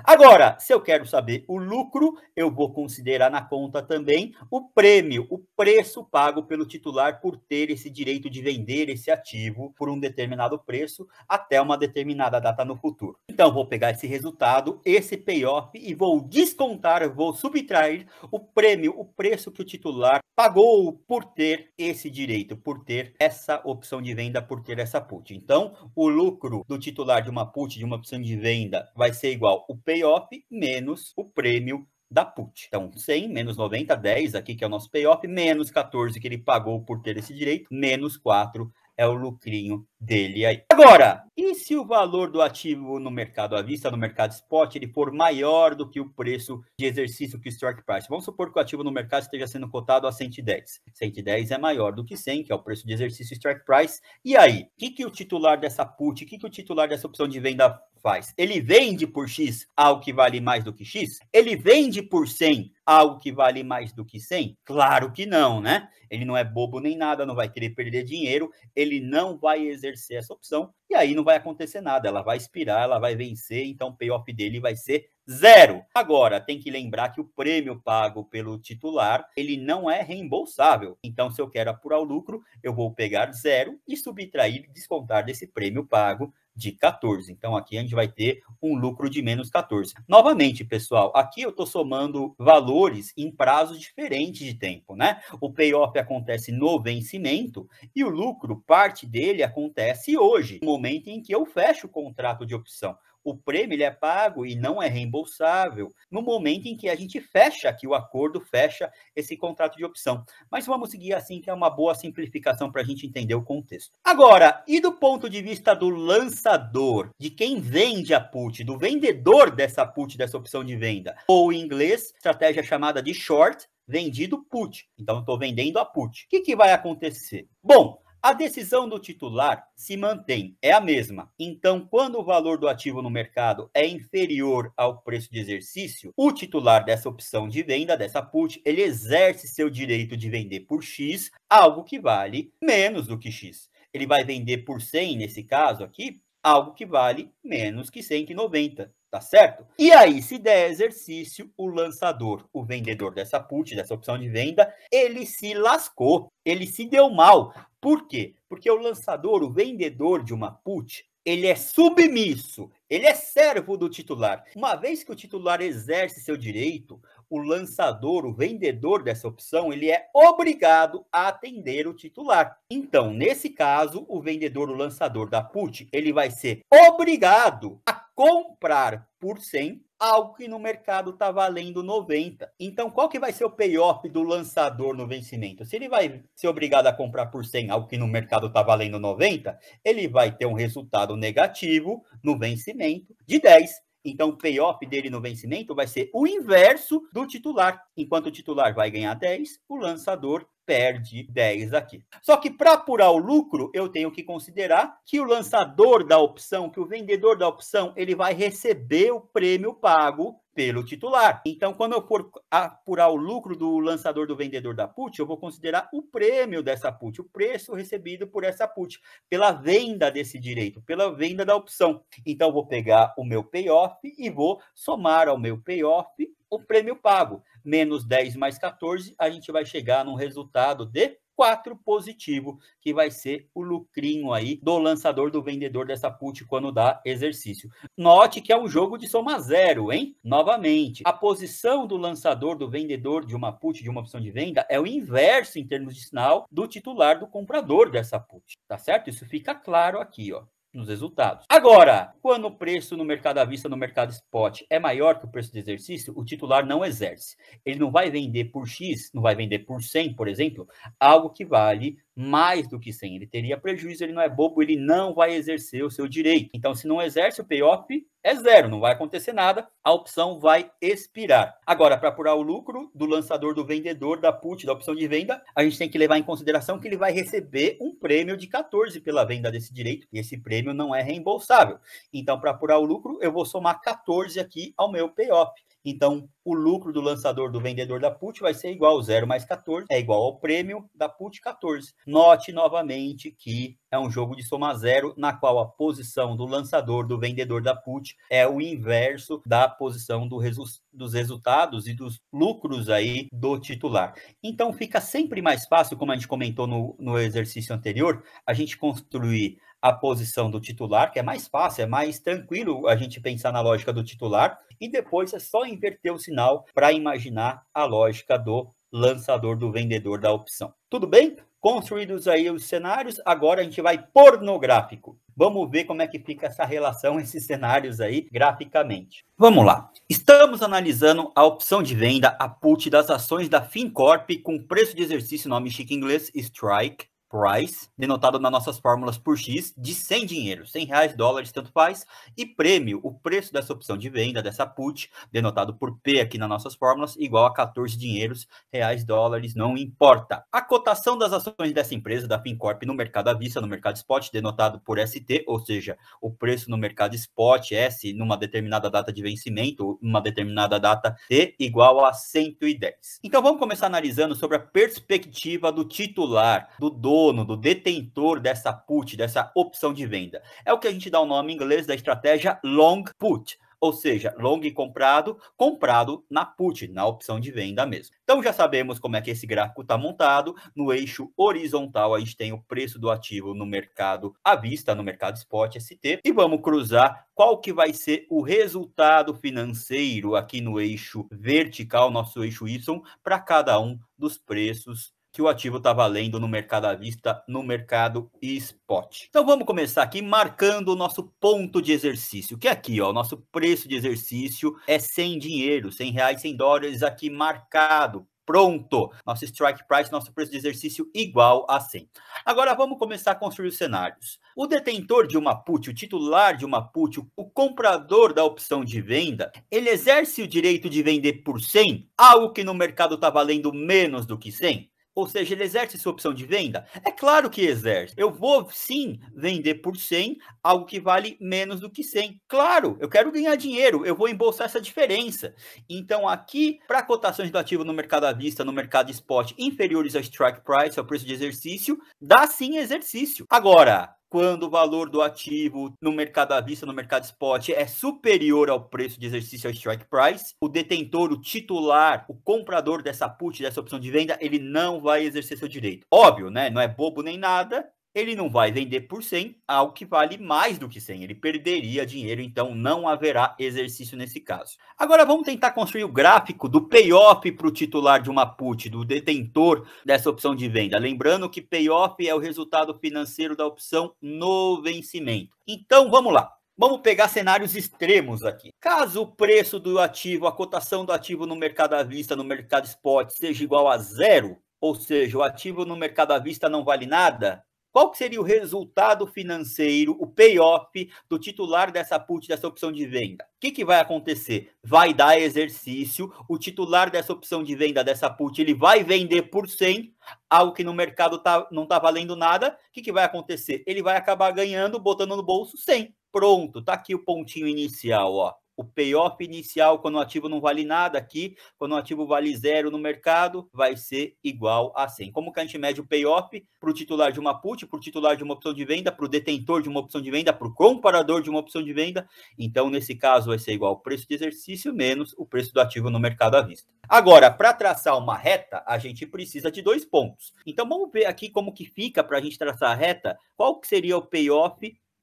Agora, se eu quero saber o lucro, eu vou considerar na conta também o prêmio, o preço pago pelo titular por ter esse direito de vender esse ativo por um determinado preço até uma determinada data no futuro. Então, vou pegar esse resultado, esse payoff e vou descontar, vou subtrair o prêmio, o preço que o titular pagou por ter esse direito, por ter essa opção de venda, por ter essa put. Então, o lucro do titular de uma put, de uma opção de venda, vai ser igual o payoff menos o prêmio da put. Então, 100 menos 90, 10 aqui que é o nosso payoff, menos 14 que ele pagou por ter esse direito, menos 4 é o lucrinho dele aí. Agora, e se o valor do ativo no mercado à vista, no mercado spot, ele for maior do que o preço de exercício que o strike price? Vamos supor que o ativo no mercado esteja sendo cotado a 110. 110 é maior do que 100, que é o preço de exercício strike price. E aí, o que, que o titular dessa put, o que, que o titular dessa opção de venda faz. Ele vende por X algo que vale mais do que X? Ele vende por 100 algo que vale mais do que 100? Claro que não, né? Ele não é bobo nem nada, não vai querer perder dinheiro, ele não vai exercer essa opção e aí não vai acontecer nada. Ela vai expirar, ela vai vencer, então o payoff dele vai ser zero. Agora, tem que lembrar que o prêmio pago pelo titular, ele não é reembolsável. Então, se eu quero apurar o lucro, eu vou pegar zero e subtrair, descontar desse prêmio pago de 14. Então, aqui a gente vai ter um lucro de menos 14. Novamente, pessoal, aqui eu estou somando valores em prazos diferentes de tempo, né? O payoff acontece no vencimento e o lucro, parte dele, acontece hoje, no momento em que eu fecho o contrato de opção o prêmio ele é pago e não é reembolsável no momento em que a gente fecha, que o acordo fecha esse contrato de opção. Mas vamos seguir assim, que é uma boa simplificação para a gente entender o contexto. Agora, e do ponto de vista do lançador, de quem vende a put, do vendedor dessa put, dessa opção de venda, ou em inglês, estratégia chamada de short, vendido put. Então, estou vendendo a put. O que, que vai acontecer? Bom, a decisão do titular se mantém, é a mesma. Então, quando o valor do ativo no mercado é inferior ao preço de exercício, o titular dessa opção de venda, dessa put, ele exerce seu direito de vender por X algo que vale menos do que X. Ele vai vender por 100, nesse caso aqui, algo que vale menos que 190, tá certo? E aí, se der exercício, o lançador, o vendedor dessa put, dessa opção de venda, ele se lascou, ele se deu mal. Por quê? Porque o lançador, o vendedor de uma put, ele é submisso, ele é servo do titular. Uma vez que o titular exerce seu direito, o lançador, o vendedor dessa opção, ele é obrigado a atender o titular. Então, nesse caso, o vendedor, o lançador da put, ele vai ser obrigado a comprar por 100 algo que no mercado está valendo 90. Então, qual que vai ser o payoff do lançador no vencimento? Se ele vai ser obrigado a comprar por 100 algo que no mercado está valendo 90, ele vai ter um resultado negativo no vencimento de 10. Então, o payoff dele no vencimento vai ser o inverso do titular. Enquanto o titular vai ganhar 10, o lançador perde 10 aqui. Só que para apurar o lucro, eu tenho que considerar que o lançador da opção, que o vendedor da opção, ele vai receber o prêmio pago pelo titular. Então, quando eu for apurar o lucro do lançador do vendedor da put, eu vou considerar o prêmio dessa put, o preço recebido por essa put, pela venda desse direito, pela venda da opção. Então, vou pegar o meu payoff e vou somar ao meu payoff o prêmio pago. Menos 10 mais 14, a gente vai chegar num resultado de 4 positivo, que vai ser o lucrinho aí do lançador, do vendedor dessa put quando dá exercício. Note que é um jogo de soma zero, hein? Novamente, a posição do lançador, do vendedor de uma put, de uma opção de venda, é o inverso em termos de sinal do titular, do comprador dessa put, tá certo? Isso fica claro aqui, ó nos resultados. Agora, quando o preço no mercado à vista, no mercado spot, é maior que o preço de exercício, o titular não exerce. Ele não vai vender por X, não vai vender por 100, por exemplo, algo que vale mais do que 100. Ele teria prejuízo, ele não é bobo, ele não vai exercer o seu direito. Então, se não exerce o payoff, é zero, não vai acontecer nada, a opção vai expirar. Agora, para apurar o lucro do lançador, do vendedor, da put, da opção de venda, a gente tem que levar em consideração que ele vai receber um prêmio de 14 pela venda desse direito, e esse prêmio não é reembolsável. Então, para apurar o lucro, eu vou somar 14 aqui ao meu payoff. Então, o lucro do lançador do vendedor da put vai ser igual a 0 mais 14, é igual ao prêmio da put 14. Note novamente que é um jogo de soma zero, na qual a posição do lançador, do vendedor da put, é o inverso da posição do resu dos resultados e dos lucros aí do titular. Então, fica sempre mais fácil, como a gente comentou no, no exercício anterior, a gente construir a posição do titular, que é mais fácil, é mais tranquilo a gente pensar na lógica do titular, e depois é só inverter o sinal para imaginar a lógica do lançador, do vendedor da opção. Tudo bem? Construídos aí os cenários, agora a gente vai pornográfico. Vamos ver como é que fica essa relação, [LAUGHS] esses cenários aí, graficamente. Vamos lá. Estamos analisando a opção de venda, a put das ações da FinCorp com preço de exercício, nome chique inglês, Strike, Price, denotado nas nossas fórmulas por X, de 100 dinheiros, 100 reais, dólares, tanto faz, e prêmio, o preço dessa opção de venda, dessa put, denotado por P aqui nas nossas fórmulas, igual a 14 dinheiros, reais, dólares, não importa. A cotação das ações dessa empresa, da FinCorp, no mercado à vista, no mercado spot, denotado por ST, ou seja, o preço no mercado spot, S, numa determinada data de vencimento, uma determinada data T, igual a 110. Então vamos começar analisando sobre a perspectiva do titular, do dono dono, do detentor dessa put, dessa opção de venda. É o que a gente dá o nome em inglês da estratégia long put ou seja, long comprado, comprado na put, na opção de venda mesmo. Então já sabemos como é que esse gráfico está montado. No eixo horizontal a gente tem o preço do ativo no mercado à vista, no mercado spot ST, e vamos cruzar qual que vai ser o resultado financeiro aqui no eixo vertical, nosso eixo Y, para cada um dos preços que o ativo está valendo no mercado à vista, no mercado spot. Então vamos começar aqui marcando o nosso ponto de exercício, que é aqui, ó, o nosso preço de exercício é 100 dinheiro, 100 reais, 100 dólares aqui marcado. Pronto, nosso strike price, nosso preço de exercício igual a 100. Agora vamos começar a construir os cenários. O detentor de uma put, o titular de uma put, o comprador da opção de venda, ele exerce o direito de vender por 100, algo que no mercado está valendo menos do que 100? Ou seja, ele exerce sua opção de venda? É claro que exerce. Eu vou sim vender por 100 algo que vale menos do que 100. Claro, eu quero ganhar dinheiro, eu vou embolsar essa diferença. Então, aqui, para cotações do ativo no mercado à vista, no mercado spot, inferiores a strike price, ao preço de exercício, dá sim exercício. Agora, quando o valor do ativo no mercado à vista, no mercado spot, é superior ao preço de exercício ao strike price, o detentor, o titular, o comprador dessa put, dessa opção de venda, ele não vai exercer seu direito. Óbvio, né? Não é bobo nem nada, ele não vai vender por 100 algo que vale mais do que 100. Ele perderia dinheiro, então não haverá exercício nesse caso. Agora vamos tentar construir o gráfico do payoff para o titular de uma put, do detentor dessa opção de venda. Lembrando que payoff é o resultado financeiro da opção no vencimento. Então vamos lá. Vamos pegar cenários extremos aqui. Caso o preço do ativo, a cotação do ativo no mercado à vista, no mercado spot, seja igual a zero, ou seja, o ativo no mercado à vista não vale nada, qual seria o resultado financeiro, o payoff do titular dessa put, dessa opção de venda? O que, que vai acontecer? Vai dar exercício, o titular dessa opção de venda, dessa put, ele vai vender por 100, algo que no mercado tá, não está valendo nada. O que, que vai acontecer? Ele vai acabar ganhando, botando no bolso 100. Pronto, tá aqui o pontinho inicial, ó o payoff inicial quando o ativo não vale nada aqui, quando o ativo vale zero no mercado, vai ser igual a 100. Como que a gente mede o payoff para o titular de uma put, para o titular de uma opção de venda, para o detentor de uma opção de venda, para o comparador de uma opção de venda? Então, nesse caso, vai ser igual ao preço de exercício menos o preço do ativo no mercado à vista. Agora, para traçar uma reta, a gente precisa de dois pontos. Então, vamos ver aqui como que fica para a gente traçar a reta, qual que seria o payoff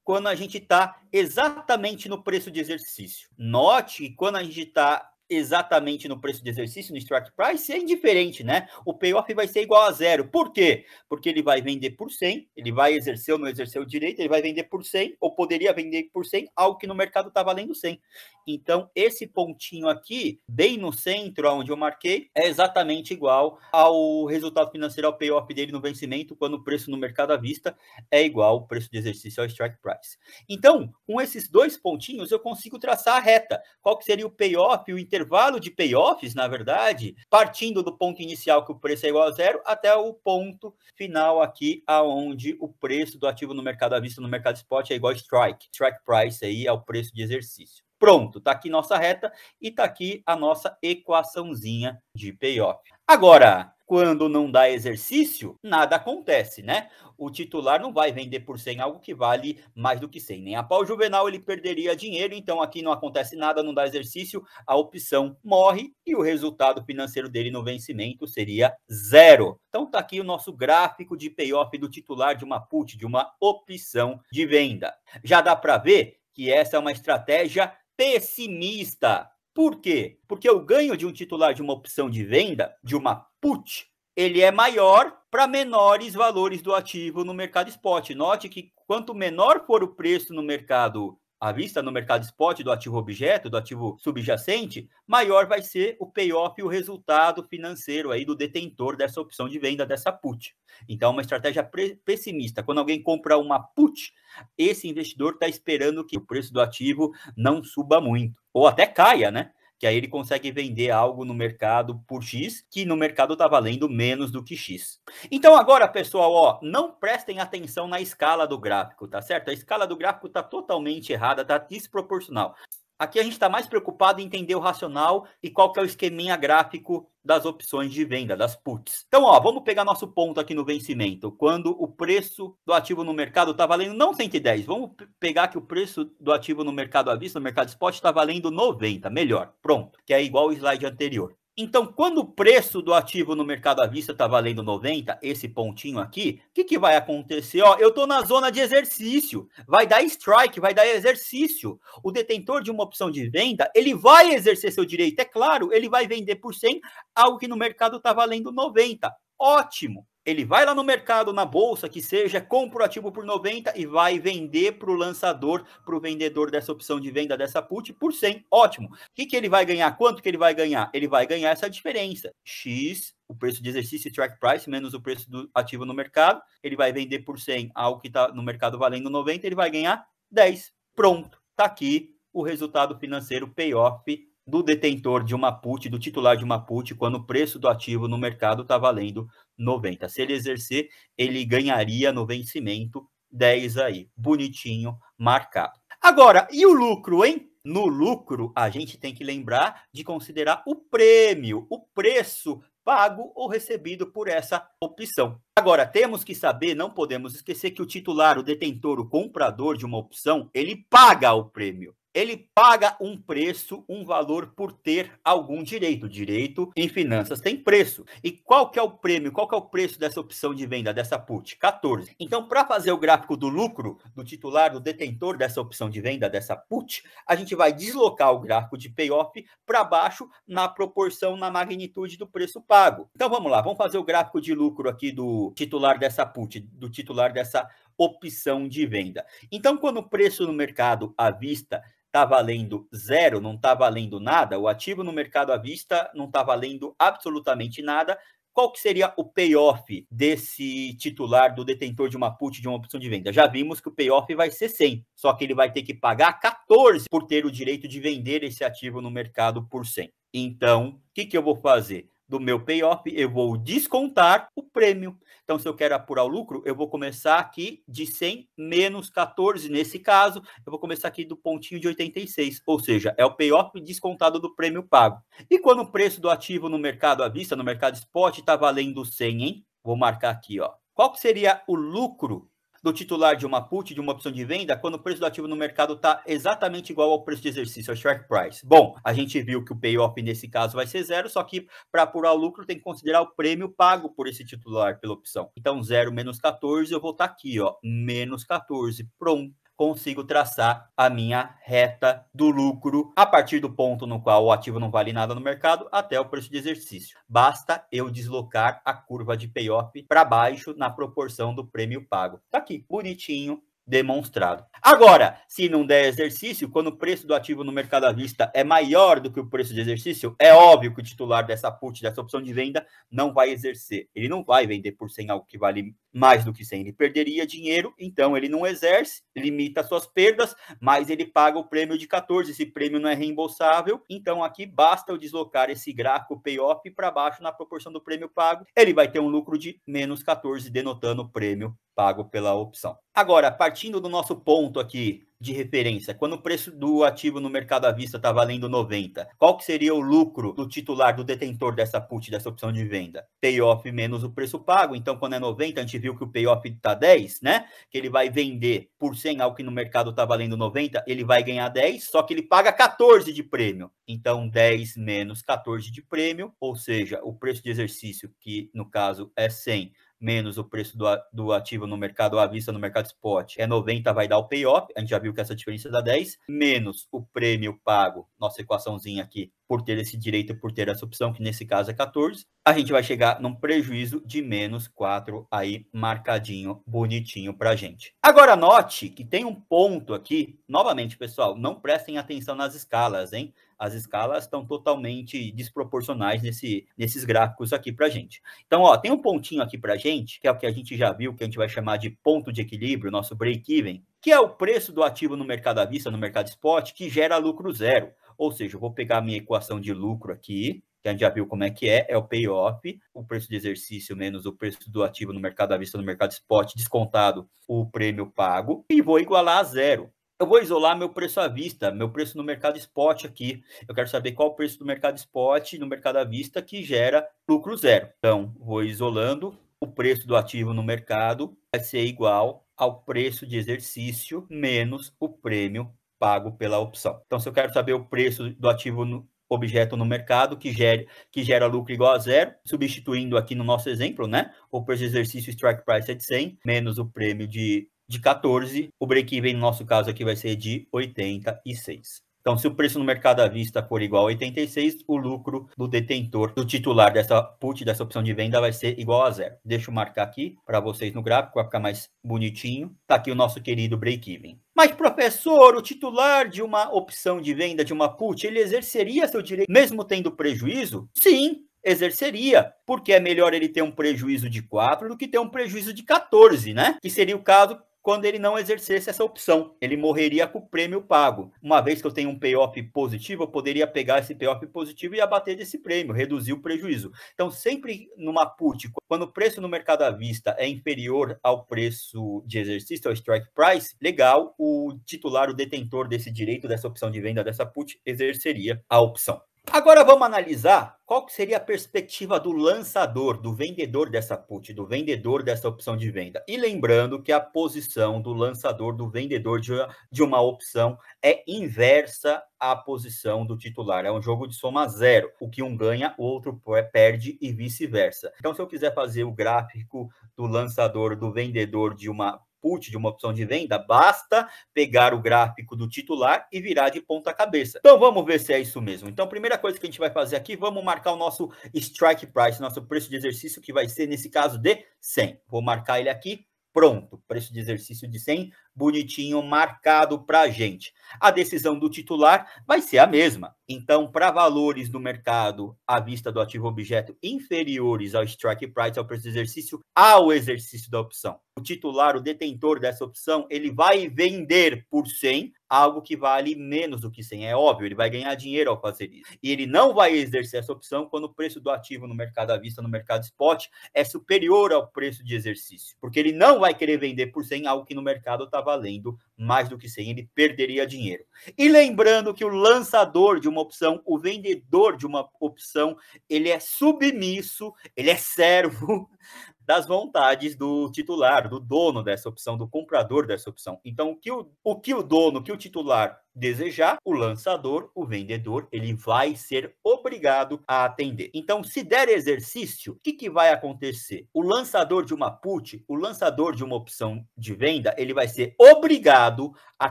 quando a gente está exatamente no preço de exercício. Note que quando a gente está exatamente no preço de exercício, no strike price, é indiferente, né? O payoff vai ser igual a zero. Por quê? Porque ele vai vender por 100, ele vai exercer ou não exercer o direito, ele vai vender por 100, ou poderia vender por 100, algo que no mercado está valendo 100. Então, esse pontinho aqui, bem no centro, onde eu marquei, é exatamente igual ao resultado financeiro, ao payoff dele no vencimento, quando o preço no mercado à vista é igual ao preço de exercício ao strike price. Então, com esses dois pontinhos, eu consigo traçar a reta. Qual que seria o payoff, o interesse intervalo de payoffs, na verdade, partindo do ponto inicial que o preço é igual a zero até o ponto final aqui, aonde o preço do ativo no mercado à vista no mercado spot é igual a strike. Strike price aí é o preço de exercício. Pronto, tá aqui nossa reta e tá aqui a nossa equaçãozinha de payoff. Agora, quando não dá exercício, nada acontece, né? O titular não vai vender por 100 algo que vale mais do que 100. Nem a pau juvenal ele perderia dinheiro, então aqui não acontece nada, não dá exercício, a opção morre e o resultado financeiro dele no vencimento seria zero. Então tá aqui o nosso gráfico de payoff do titular de uma put, de uma opção de venda. Já dá para ver que essa é uma estratégia pessimista por quê? Porque o ganho de um titular de uma opção de venda, de uma put, ele é maior para menores valores do ativo no mercado spot. Note que quanto menor for o preço no mercado à vista no mercado spot do ativo objeto, do ativo subjacente, maior vai ser o payoff e o resultado financeiro aí do detentor dessa opção de venda dessa put. Então, é uma estratégia pessimista. Quando alguém compra uma put, esse investidor está esperando que o preço do ativo não suba muito ou até caia, né? que aí ele consegue vender algo no mercado por X, que no mercado está valendo menos do que X. Então agora, pessoal, ó, não prestem atenção na escala do gráfico, tá certo? A escala do gráfico está totalmente errada, está desproporcional. Aqui a gente está mais preocupado em entender o racional e qual que é o esqueminha gráfico das opções de venda, das puts. Então, ó, vamos pegar nosso ponto aqui no vencimento. Quando o preço do ativo no mercado está valendo não 110, vamos pegar que o preço do ativo no mercado à vista, no mercado spot, está valendo 90, melhor. Pronto, que é igual ao slide anterior. Então, quando o preço do ativo no mercado à vista está valendo 90, esse pontinho aqui, o que, que vai acontecer? Ó, eu estou na zona de exercício, vai dar strike, vai dar exercício. O detentor de uma opção de venda, ele vai exercer seu direito, é claro, ele vai vender por 100 algo que no mercado está valendo 90. Ótimo. Ele vai lá no mercado, na bolsa, que seja, compra o ativo por 90 e vai vender para o lançador, para o vendedor dessa opção de venda dessa put por 100. Ótimo. O que, que ele vai ganhar? Quanto que ele vai ganhar? Ele vai ganhar essa diferença. X, o preço de exercício track price, menos o preço do ativo no mercado. Ele vai vender por 100 algo que está no mercado valendo 90, ele vai ganhar 10. Pronto. Está aqui o resultado financeiro payoff do detentor de uma put, do titular de uma put, quando o preço do ativo no mercado está valendo 90. Se ele exercer, ele ganharia no vencimento 10 aí. Bonitinho, marcado. Agora, e o lucro, hein? No lucro, a gente tem que lembrar de considerar o prêmio, o preço pago ou recebido por essa opção. Agora, temos que saber, não podemos esquecer que o titular, o detentor, o comprador de uma opção, ele paga o prêmio ele paga um preço, um valor por ter algum direito. Direito em finanças tem preço. E qual que é o prêmio? Qual que é o preço dessa opção de venda dessa put? 14. Então, para fazer o gráfico do lucro do titular, do detentor dessa opção de venda dessa put, a gente vai deslocar o gráfico de payoff para baixo na proporção, na magnitude do preço pago. Então, vamos lá, vamos fazer o gráfico de lucro aqui do titular dessa put, do titular dessa opção de venda. Então, quando o preço no mercado à vista está valendo zero, não está valendo nada, o ativo no mercado à vista não está valendo absolutamente nada, qual que seria o payoff desse titular do detentor de uma put de uma opção de venda? Já vimos que o payoff vai ser 100, só que ele vai ter que pagar 14 por ter o direito de vender esse ativo no mercado por 100. Então, o que, que eu vou fazer? do meu payoff, eu vou descontar o prêmio. Então, se eu quero apurar o lucro, eu vou começar aqui de 100 menos 14, nesse caso, eu vou começar aqui do pontinho de 86, ou seja, é o payoff descontado do prêmio pago. E quando o preço do ativo no mercado à vista, no mercado spot, está valendo 100, hein? Vou marcar aqui, ó. Qual seria o lucro do titular de uma put, de uma opção de venda, quando o preço do ativo no mercado está exatamente igual ao preço de exercício, ao strike price. Bom, a gente viu que o payoff nesse caso vai ser zero, só que para apurar o lucro tem que considerar o prêmio pago por esse titular pela opção. Então, zero menos 14, eu vou estar tá aqui, ó, menos 14, pronto consigo traçar a minha reta do lucro a partir do ponto no qual o ativo não vale nada no mercado até o preço de exercício. Basta eu deslocar a curva de payoff para baixo na proporção do prêmio pago. Tá aqui, bonitinho, demonstrado. Agora, se não der exercício, quando o preço do ativo no mercado à vista é maior do que o preço de exercício, é óbvio que o titular dessa put, dessa opção de venda, não vai exercer. Ele não vai vender por 100 algo que vale mais do que 100. Ele perderia dinheiro, então ele não exerce, limita suas perdas, mas ele paga o prêmio de 14. Esse prêmio não é reembolsável, então aqui basta eu deslocar esse gráfico payoff para baixo na proporção do prêmio pago. Ele vai ter um lucro de menos 14, denotando o prêmio pago pela opção. Agora, partindo do nosso ponto aqui de referência? Quando o preço do ativo no mercado à vista está valendo 90, qual que seria o lucro do titular, do detentor dessa put, dessa opção de venda? Payoff menos o preço pago. Então, quando é 90, a gente viu que o payoff está 10, né? Que ele vai vender por 100, algo que no mercado está valendo 90, ele vai ganhar 10, só que ele paga 14 de prêmio. Então, 10 menos 14 de prêmio, ou seja, o preço de exercício, que no caso é 100, menos o preço do, do ativo no mercado à vista, no mercado spot, é 90, vai dar o payoff, a gente já viu que essa diferença dá 10, menos o prêmio pago, nossa equaçãozinha aqui, por ter esse direito, por ter essa opção, que nesse caso é 14, a gente vai chegar num prejuízo de menos 4 aí, marcadinho, bonitinho pra gente. Agora note que tem um ponto aqui, novamente, pessoal, não prestem atenção nas escalas, hein? As escalas estão totalmente desproporcionais nesse, nesses gráficos aqui para gente. Então, ó, tem um pontinho aqui para gente, que é o que a gente já viu, que a gente vai chamar de ponto de equilíbrio, nosso break-even, que é o preço do ativo no mercado à vista, no mercado spot, que gera lucro zero. Ou seja, eu vou pegar a minha equação de lucro aqui, que a gente já viu como é que é, é o payoff, o preço de exercício menos o preço do ativo no mercado à vista, no mercado spot, descontado o prêmio pago, e vou igualar a zero eu vou isolar meu preço à vista, meu preço no mercado spot aqui. Eu quero saber qual o preço do mercado spot no mercado à vista que gera lucro zero. Então, vou isolando o preço do ativo no mercado vai ser igual ao preço de exercício menos o prêmio pago pela opção. Então, se eu quero saber o preço do ativo no objeto no mercado que gera, que gera lucro igual a zero, substituindo aqui no nosso exemplo, né? O preço de exercício strike price é de 100 menos o prêmio de de 14, o break-even, no nosso caso aqui, vai ser de 86. Então, se o preço no mercado à vista for igual a 86, o lucro do detentor, do titular dessa put, dessa opção de venda, vai ser igual a zero. Deixa eu marcar aqui para vocês no gráfico, vai ficar mais bonitinho. Está aqui o nosso querido break-even. Mas, professor, o titular de uma opção de venda, de uma put, ele exerceria seu direito mesmo tendo prejuízo? Sim, exerceria, porque é melhor ele ter um prejuízo de 4 do que ter um prejuízo de 14, né? Que seria o caso quando ele não exercesse essa opção. Ele morreria com o prêmio pago. Uma vez que eu tenho um payoff positivo, eu poderia pegar esse payoff positivo e abater desse prêmio, reduzir o prejuízo. Então, sempre numa put, quando o preço no mercado à vista é inferior ao preço de exercício, ao strike price, legal, o titular, o detentor desse direito, dessa opção de venda dessa put, exerceria a opção. Agora vamos analisar qual seria a perspectiva do lançador, do vendedor dessa put, do vendedor dessa opção de venda. E lembrando que a posição do lançador, do vendedor de, de uma opção é inversa à posição do titular. É um jogo de soma zero. O que um ganha, o outro perde e vice-versa. Então, se eu quiser fazer o gráfico do lançador, do vendedor de uma put, de uma opção de venda, basta pegar o gráfico do titular e virar de ponta cabeça. Então vamos ver se é isso mesmo. Então, primeira coisa que a gente vai fazer aqui, vamos marcar o nosso strike price, nosso preço de exercício, que vai ser, nesse caso, de 100. Vou marcar ele aqui, pronto. Preço de exercício de 100, bonitinho marcado para a gente. A decisão do titular vai ser a mesma. Então, para valores do mercado à vista do ativo objeto inferiores ao strike price ao preço do exercício, ao exercício da opção. O titular, o detentor dessa opção, ele vai vender por 100 algo que vale menos do que 100. É óbvio, ele vai ganhar dinheiro ao fazer isso. E ele não vai exercer essa opção quando o preço do ativo no mercado à vista, no mercado spot, é superior ao preço de exercício. Porque ele não vai querer vender por 100 algo que no mercado está valendo mais do que 100, ele perderia dinheiro. E lembrando que o lançador de uma opção, o vendedor de uma opção, ele é submisso, ele é servo [LAUGHS] das vontades do titular, do dono dessa opção, do comprador dessa opção. Então, o que o, o, que o dono, que o titular desejar, o lançador, o vendedor, ele vai ser obrigado a atender. Então, se der exercício, o que, que vai acontecer? O lançador de uma put, o lançador de uma opção de venda, ele vai ser obrigado a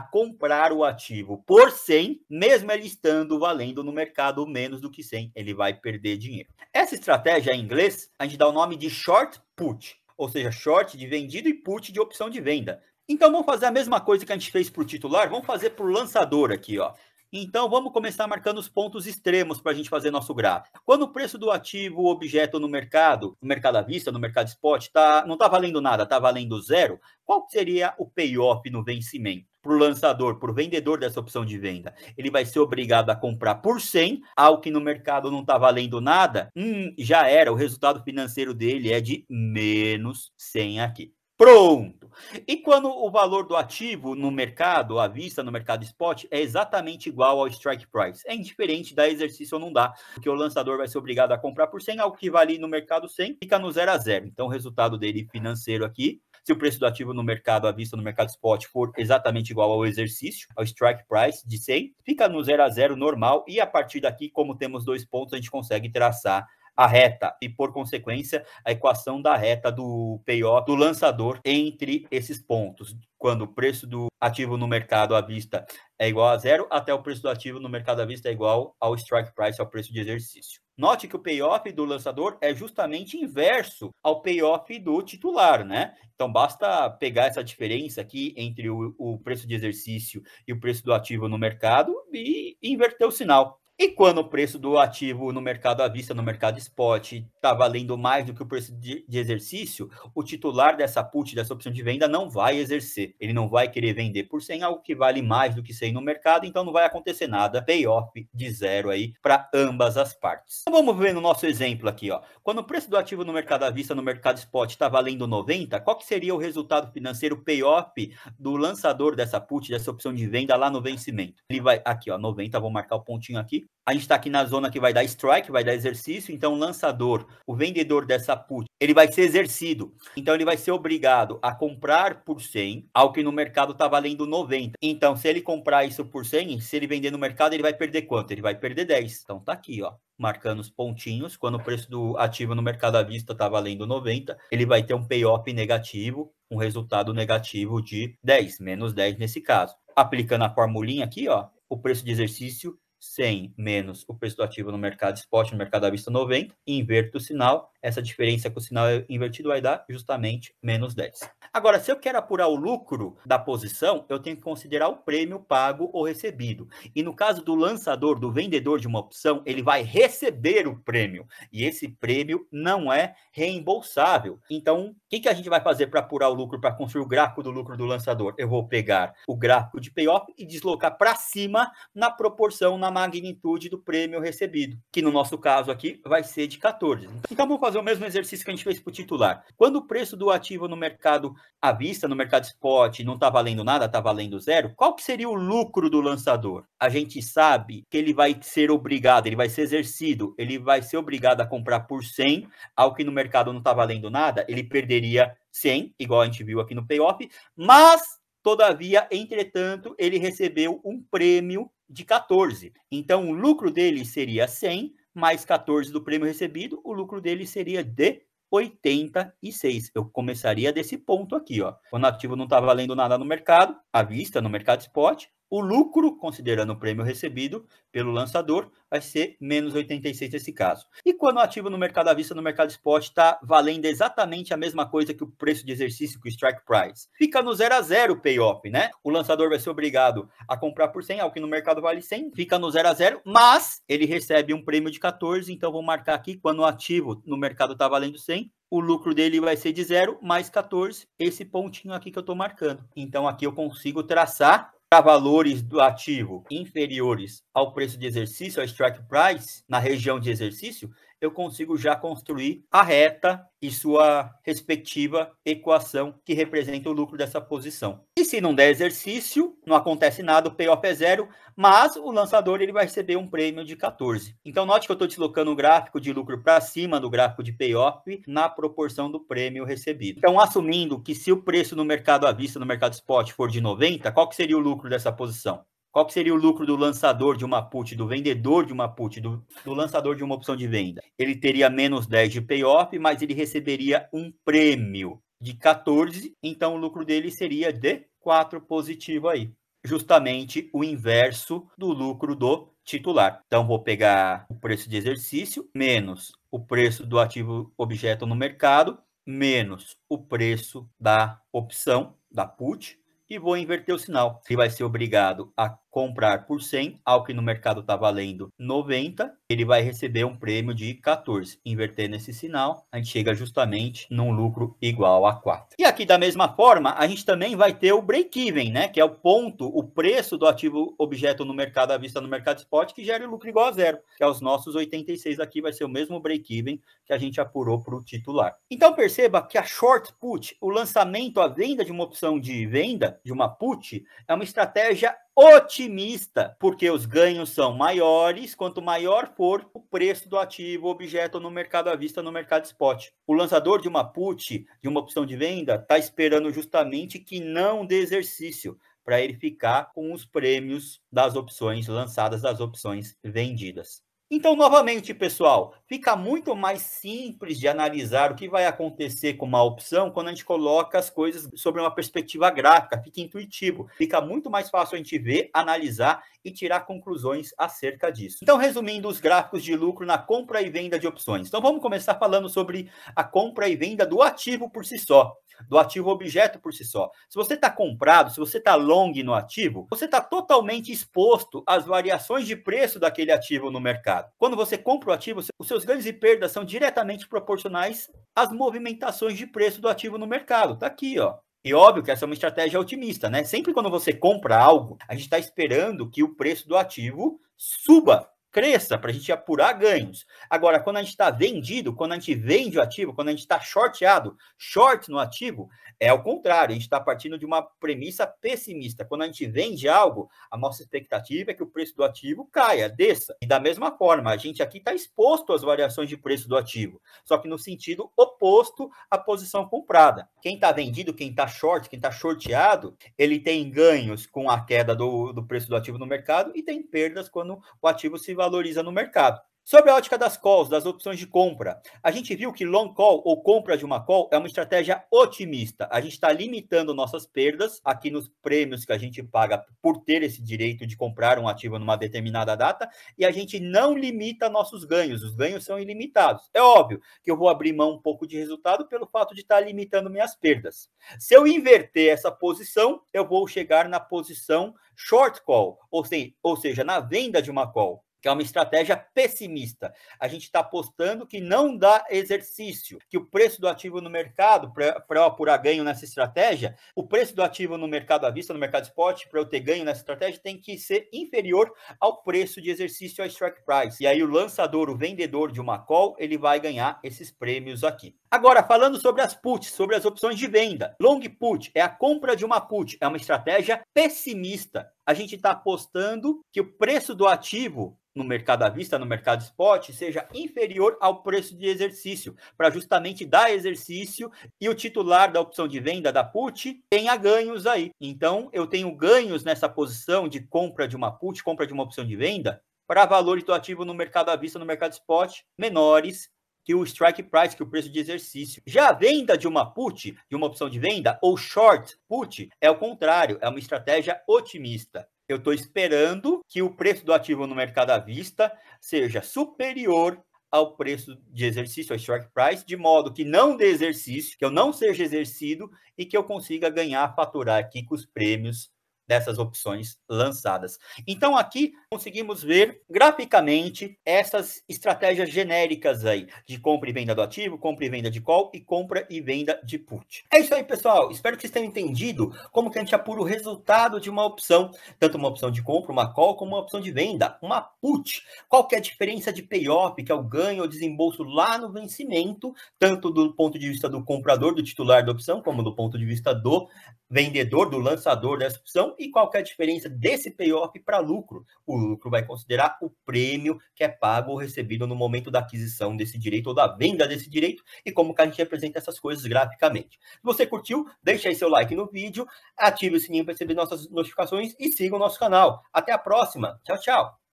comprar o ativo por 100, mesmo ele estando valendo no mercado menos do que 100, ele vai perder dinheiro. Essa estratégia em inglês, a gente dá o nome de short put ou seja, short de vendido e put de opção de venda. Então vamos fazer a mesma coisa que a gente fez para o titular, vamos fazer para o lançador aqui, ó. Então vamos começar marcando os pontos extremos para a gente fazer nosso gráfico. Quando o preço do ativo ou objeto no mercado, no mercado à vista, no mercado spot, tá, não está valendo nada, está valendo zero, qual seria o payoff no vencimento? Para o lançador, para o vendedor dessa opção de venda, ele vai ser obrigado a comprar por 100, algo que no mercado não está valendo nada, hum, já era, o resultado financeiro dele é de menos 100 aqui. Pronto. E quando o valor do ativo no mercado, à vista, no mercado spot, é exatamente igual ao strike price. É indiferente, da exercício ou não dá, porque o lançador vai ser obrigado a comprar por 100, algo que vale no mercado 100, fica no 0 a 0. Então, o resultado dele financeiro aqui, se o preço do ativo no mercado à vista, no mercado spot, for exatamente igual ao exercício, ao strike price de 100, fica no 0 a 0 normal e a partir daqui, como temos dois pontos, a gente consegue traçar a reta e, por consequência, a equação da reta do payoff do lançador entre esses pontos, quando o preço do ativo no mercado à vista é igual a zero, até o preço do ativo no mercado à vista é igual ao strike price, ao preço de exercício. Note que o payoff do lançador é justamente inverso ao payoff do titular, né? Então basta pegar essa diferença aqui entre o, o preço de exercício e o preço do ativo no mercado e inverter o sinal. E quando o preço do ativo no mercado à vista, no mercado spot, está valendo mais do que o preço de, de, exercício, o titular dessa put, dessa opção de venda, não vai exercer. Ele não vai querer vender por 100, algo que vale mais do que 100 no mercado, então não vai acontecer nada. Payoff de zero aí para ambas as partes. Então vamos ver no nosso exemplo aqui. Ó. Quando o preço do ativo no mercado à vista, no mercado spot, está valendo 90, qual que seria o resultado financeiro payoff do lançador dessa put, dessa opção de venda lá no vencimento? Ele vai aqui, ó, 90, vou marcar o pontinho aqui a gente está aqui na zona que vai dar strike, vai dar exercício, então o lançador, o vendedor dessa put, ele vai ser exercido. Então ele vai ser obrigado a comprar por 100, ao que no mercado está valendo 90. Então se ele comprar isso por 100, se ele vender no mercado, ele vai perder quanto? Ele vai perder 10. Então tá aqui, ó, marcando os pontinhos, quando o preço do ativo no mercado à vista está valendo 90, ele vai ter um payoff negativo, um resultado negativo de 10, menos 10 nesse caso. Aplicando a formulinha aqui, ó, o preço de exercício 100 menos o preço do ativo no mercado spot, no mercado à vista 90, inverto o sinal, essa diferença com o sinal invertido vai dar justamente menos 10. Agora, se eu quero apurar o lucro da posição, eu tenho que considerar o prêmio pago ou recebido. E no caso do lançador, do vendedor de uma opção, ele vai receber o prêmio. E esse prêmio não é reembolsável. Então, o que, que a gente vai fazer para apurar o lucro, para construir o gráfico do lucro do lançador? Eu vou pegar o gráfico de payoff e deslocar para cima na proporção, na magnitude do prêmio recebido, que no nosso caso aqui vai ser de 14. Então, vamos fazer fazer o mesmo exercício que a gente fez para o titular. Quando o preço do ativo no mercado à vista, no mercado spot, não está valendo nada, está valendo zero, qual que seria o lucro do lançador? A gente sabe que ele vai ser obrigado, ele vai ser exercido, ele vai ser obrigado a comprar por 100, ao que no mercado não está valendo nada, ele perderia 100, igual a gente viu aqui no payoff, mas Todavia, entretanto, ele recebeu um prêmio de 14. Então, o lucro dele seria 100, mais 14 do prêmio recebido, o lucro dele seria de 86. Eu começaria desse ponto aqui, ó. Quando o ativo não está valendo nada no mercado, à vista, no mercado spot, o lucro, considerando o prêmio recebido pelo lançador, vai ser menos 86 nesse caso. E quando o ativo no mercado à vista, no mercado spot, está valendo exatamente a mesma coisa que o preço de exercício, que o strike price. Fica no 0 a 0 o payoff, né? O lançador vai ser obrigado a comprar por 100, ao que no mercado vale 100, fica no 0 a 0, mas ele recebe um prêmio de 14, então vou marcar aqui quando o ativo no mercado está valendo 100, o lucro dele vai ser de 0 mais 14, esse pontinho aqui que eu estou marcando. Então, aqui eu consigo traçar para valores do ativo inferiores ao preço de exercício, ao strike price, na região de exercício, eu consigo já construir a reta e sua respectiva equação que representa o lucro dessa posição. E se não der exercício, não acontece nada, o payoff é zero, mas o lançador ele vai receber um prêmio de 14. Então note que eu estou deslocando o gráfico de lucro para cima do gráfico de payoff na proporção do prêmio recebido. Então assumindo que se o preço no mercado à vista, no mercado spot, for de 90, qual que seria o lucro dessa posição? Qual seria o lucro do lançador de uma put, do vendedor de uma put, do, do, lançador de uma opção de venda? Ele teria menos 10 de payoff, mas ele receberia um prêmio de 14, então o lucro dele seria de 4 positivo aí. Justamente o inverso do lucro do titular. Então vou pegar o preço de exercício menos o preço do ativo objeto no mercado menos o preço da opção da put e vou inverter o sinal. Ele vai ser obrigado a comprar por 100, ao que no mercado está valendo 90, ele vai receber um prêmio de 14. Invertendo esse sinal, a gente chega justamente num lucro igual a 4. E aqui da mesma forma, a gente também vai ter o break-even, né? Que é o ponto, o preço do ativo objeto no mercado à vista no mercado spot que gera o lucro igual a zero, que é os nossos 86 aqui vai ser o mesmo break-even que a gente apurou para o titular. Então perceba que a short put, o lançamento, a venda de uma opção de venda, de uma put, é uma estratégia otimista, porque os ganhos são maiores quanto maior for o preço do ativo objeto no mercado à vista, no mercado spot. O lançador de uma put, de uma opção de venda, está esperando justamente que não dê exercício para ele ficar com os prêmios das opções lançadas, das opções vendidas. Então, novamente, pessoal, fica muito mais simples de analisar o que vai acontecer com uma opção quando a gente coloca as coisas sobre uma perspectiva gráfica, fica intuitivo, fica muito mais fácil a gente ver, analisar e tirar conclusões acerca disso. Então, resumindo os gráficos de lucro na compra e venda de opções. Então, vamos começar falando sobre a compra e venda do ativo por si só, do ativo objeto por si só. Se você está comprado, se você está long no ativo, você está totalmente exposto às variações de preço daquele ativo no mercado. Quando você compra o ativo, os seus ganhos e perdas são diretamente proporcionais às movimentações de preço do ativo no mercado. Está aqui, ó. E óbvio que essa é uma estratégia otimista, né? Sempre quando você compra algo, a gente está esperando que o preço do ativo suba cresça, para a gente apurar ganhos. Agora, quando a gente está vendido, quando a gente vende o ativo, quando a gente está shorteado, short no ativo, é o contrário, a gente está partindo de uma premissa pessimista. Quando a gente vende algo, a nossa expectativa é que o preço do ativo caia, desça. E da mesma forma, a gente aqui está exposto às variações de preço do ativo, só que no sentido oposto à posição comprada. Quem está vendido, quem está short, quem está shorteado, ele tem ganhos com a queda do, do preço do ativo no mercado e tem perdas quando o ativo se valoriza valoriza no mercado. Sobre a ótica das calls, das opções de compra, a gente viu que long call ou compra de uma call é uma estratégia otimista. A gente está limitando nossas perdas aqui nos prêmios que a gente paga por ter esse direito de comprar um ativo numa determinada data e a gente não limita nossos ganhos. Os ganhos são ilimitados. É óbvio que eu vou abrir mão um pouco de resultado pelo fato de estar tá limitando minhas perdas. Se eu inverter essa posição, eu vou chegar na posição short call, ou, ou seja, na venda de uma call que é uma estratégia pessimista. A gente está apostando que não dá exercício, que o preço do ativo no mercado, para eu apurar ganho nessa estratégia, o preço do ativo no mercado à vista, no mercado spot, para eu ter ganho nessa estratégia, tem que ser inferior ao preço de exercício, ao strike price. E aí o lançador, o vendedor de uma call, ele vai ganhar esses prêmios aqui. Agora, falando sobre as puts, sobre as opções de venda. Long put é a compra de uma put, é uma estratégia pessimista. A gente está apostando que o preço do ativo no mercado à vista, no mercado spot, seja inferior ao preço de exercício, para justamente dar exercício e o titular da opção de venda da put tenha ganhos aí. Então, eu tenho ganhos nessa posição de compra de uma put, compra de uma opção de venda, para valores do ativo no mercado à vista, no mercado spot, menores que o strike price, que é o preço de exercício. Já a venda de uma put, de uma opção de venda, ou short put, é o contrário, é uma estratégia otimista. Eu estou esperando que o preço do ativo no mercado à vista seja superior ao preço de exercício, ao strike price, de modo que não dê exercício, que eu não seja exercido e que eu consiga ganhar, faturar aqui com os prêmios dessas opções lançadas. Então aqui conseguimos ver graficamente essas estratégias genéricas aí de compra e venda do ativo, compra e venda de call e compra e venda de put. É isso aí, pessoal. Espero que vocês tenham entendido como que a gente apura o resultado de uma opção, tanto uma opção de compra, uma call, como uma opção de venda, uma put. Qual que é a diferença de payoff, que é o ganho ou desembolso lá no vencimento, tanto do ponto de vista do comprador, do titular da opção, como do ponto de vista do vendedor, do lançador dessa opção e qualquer é diferença desse payoff para lucro. O lucro vai considerar o prêmio que é pago ou recebido no momento da aquisição desse direito ou da venda desse direito e como que a gente representa essas coisas graficamente. Se você curtiu, deixe aí seu like no vídeo, ative o sininho para receber nossas notificações e siga o nosso canal. Até a próxima. Tchau, tchau.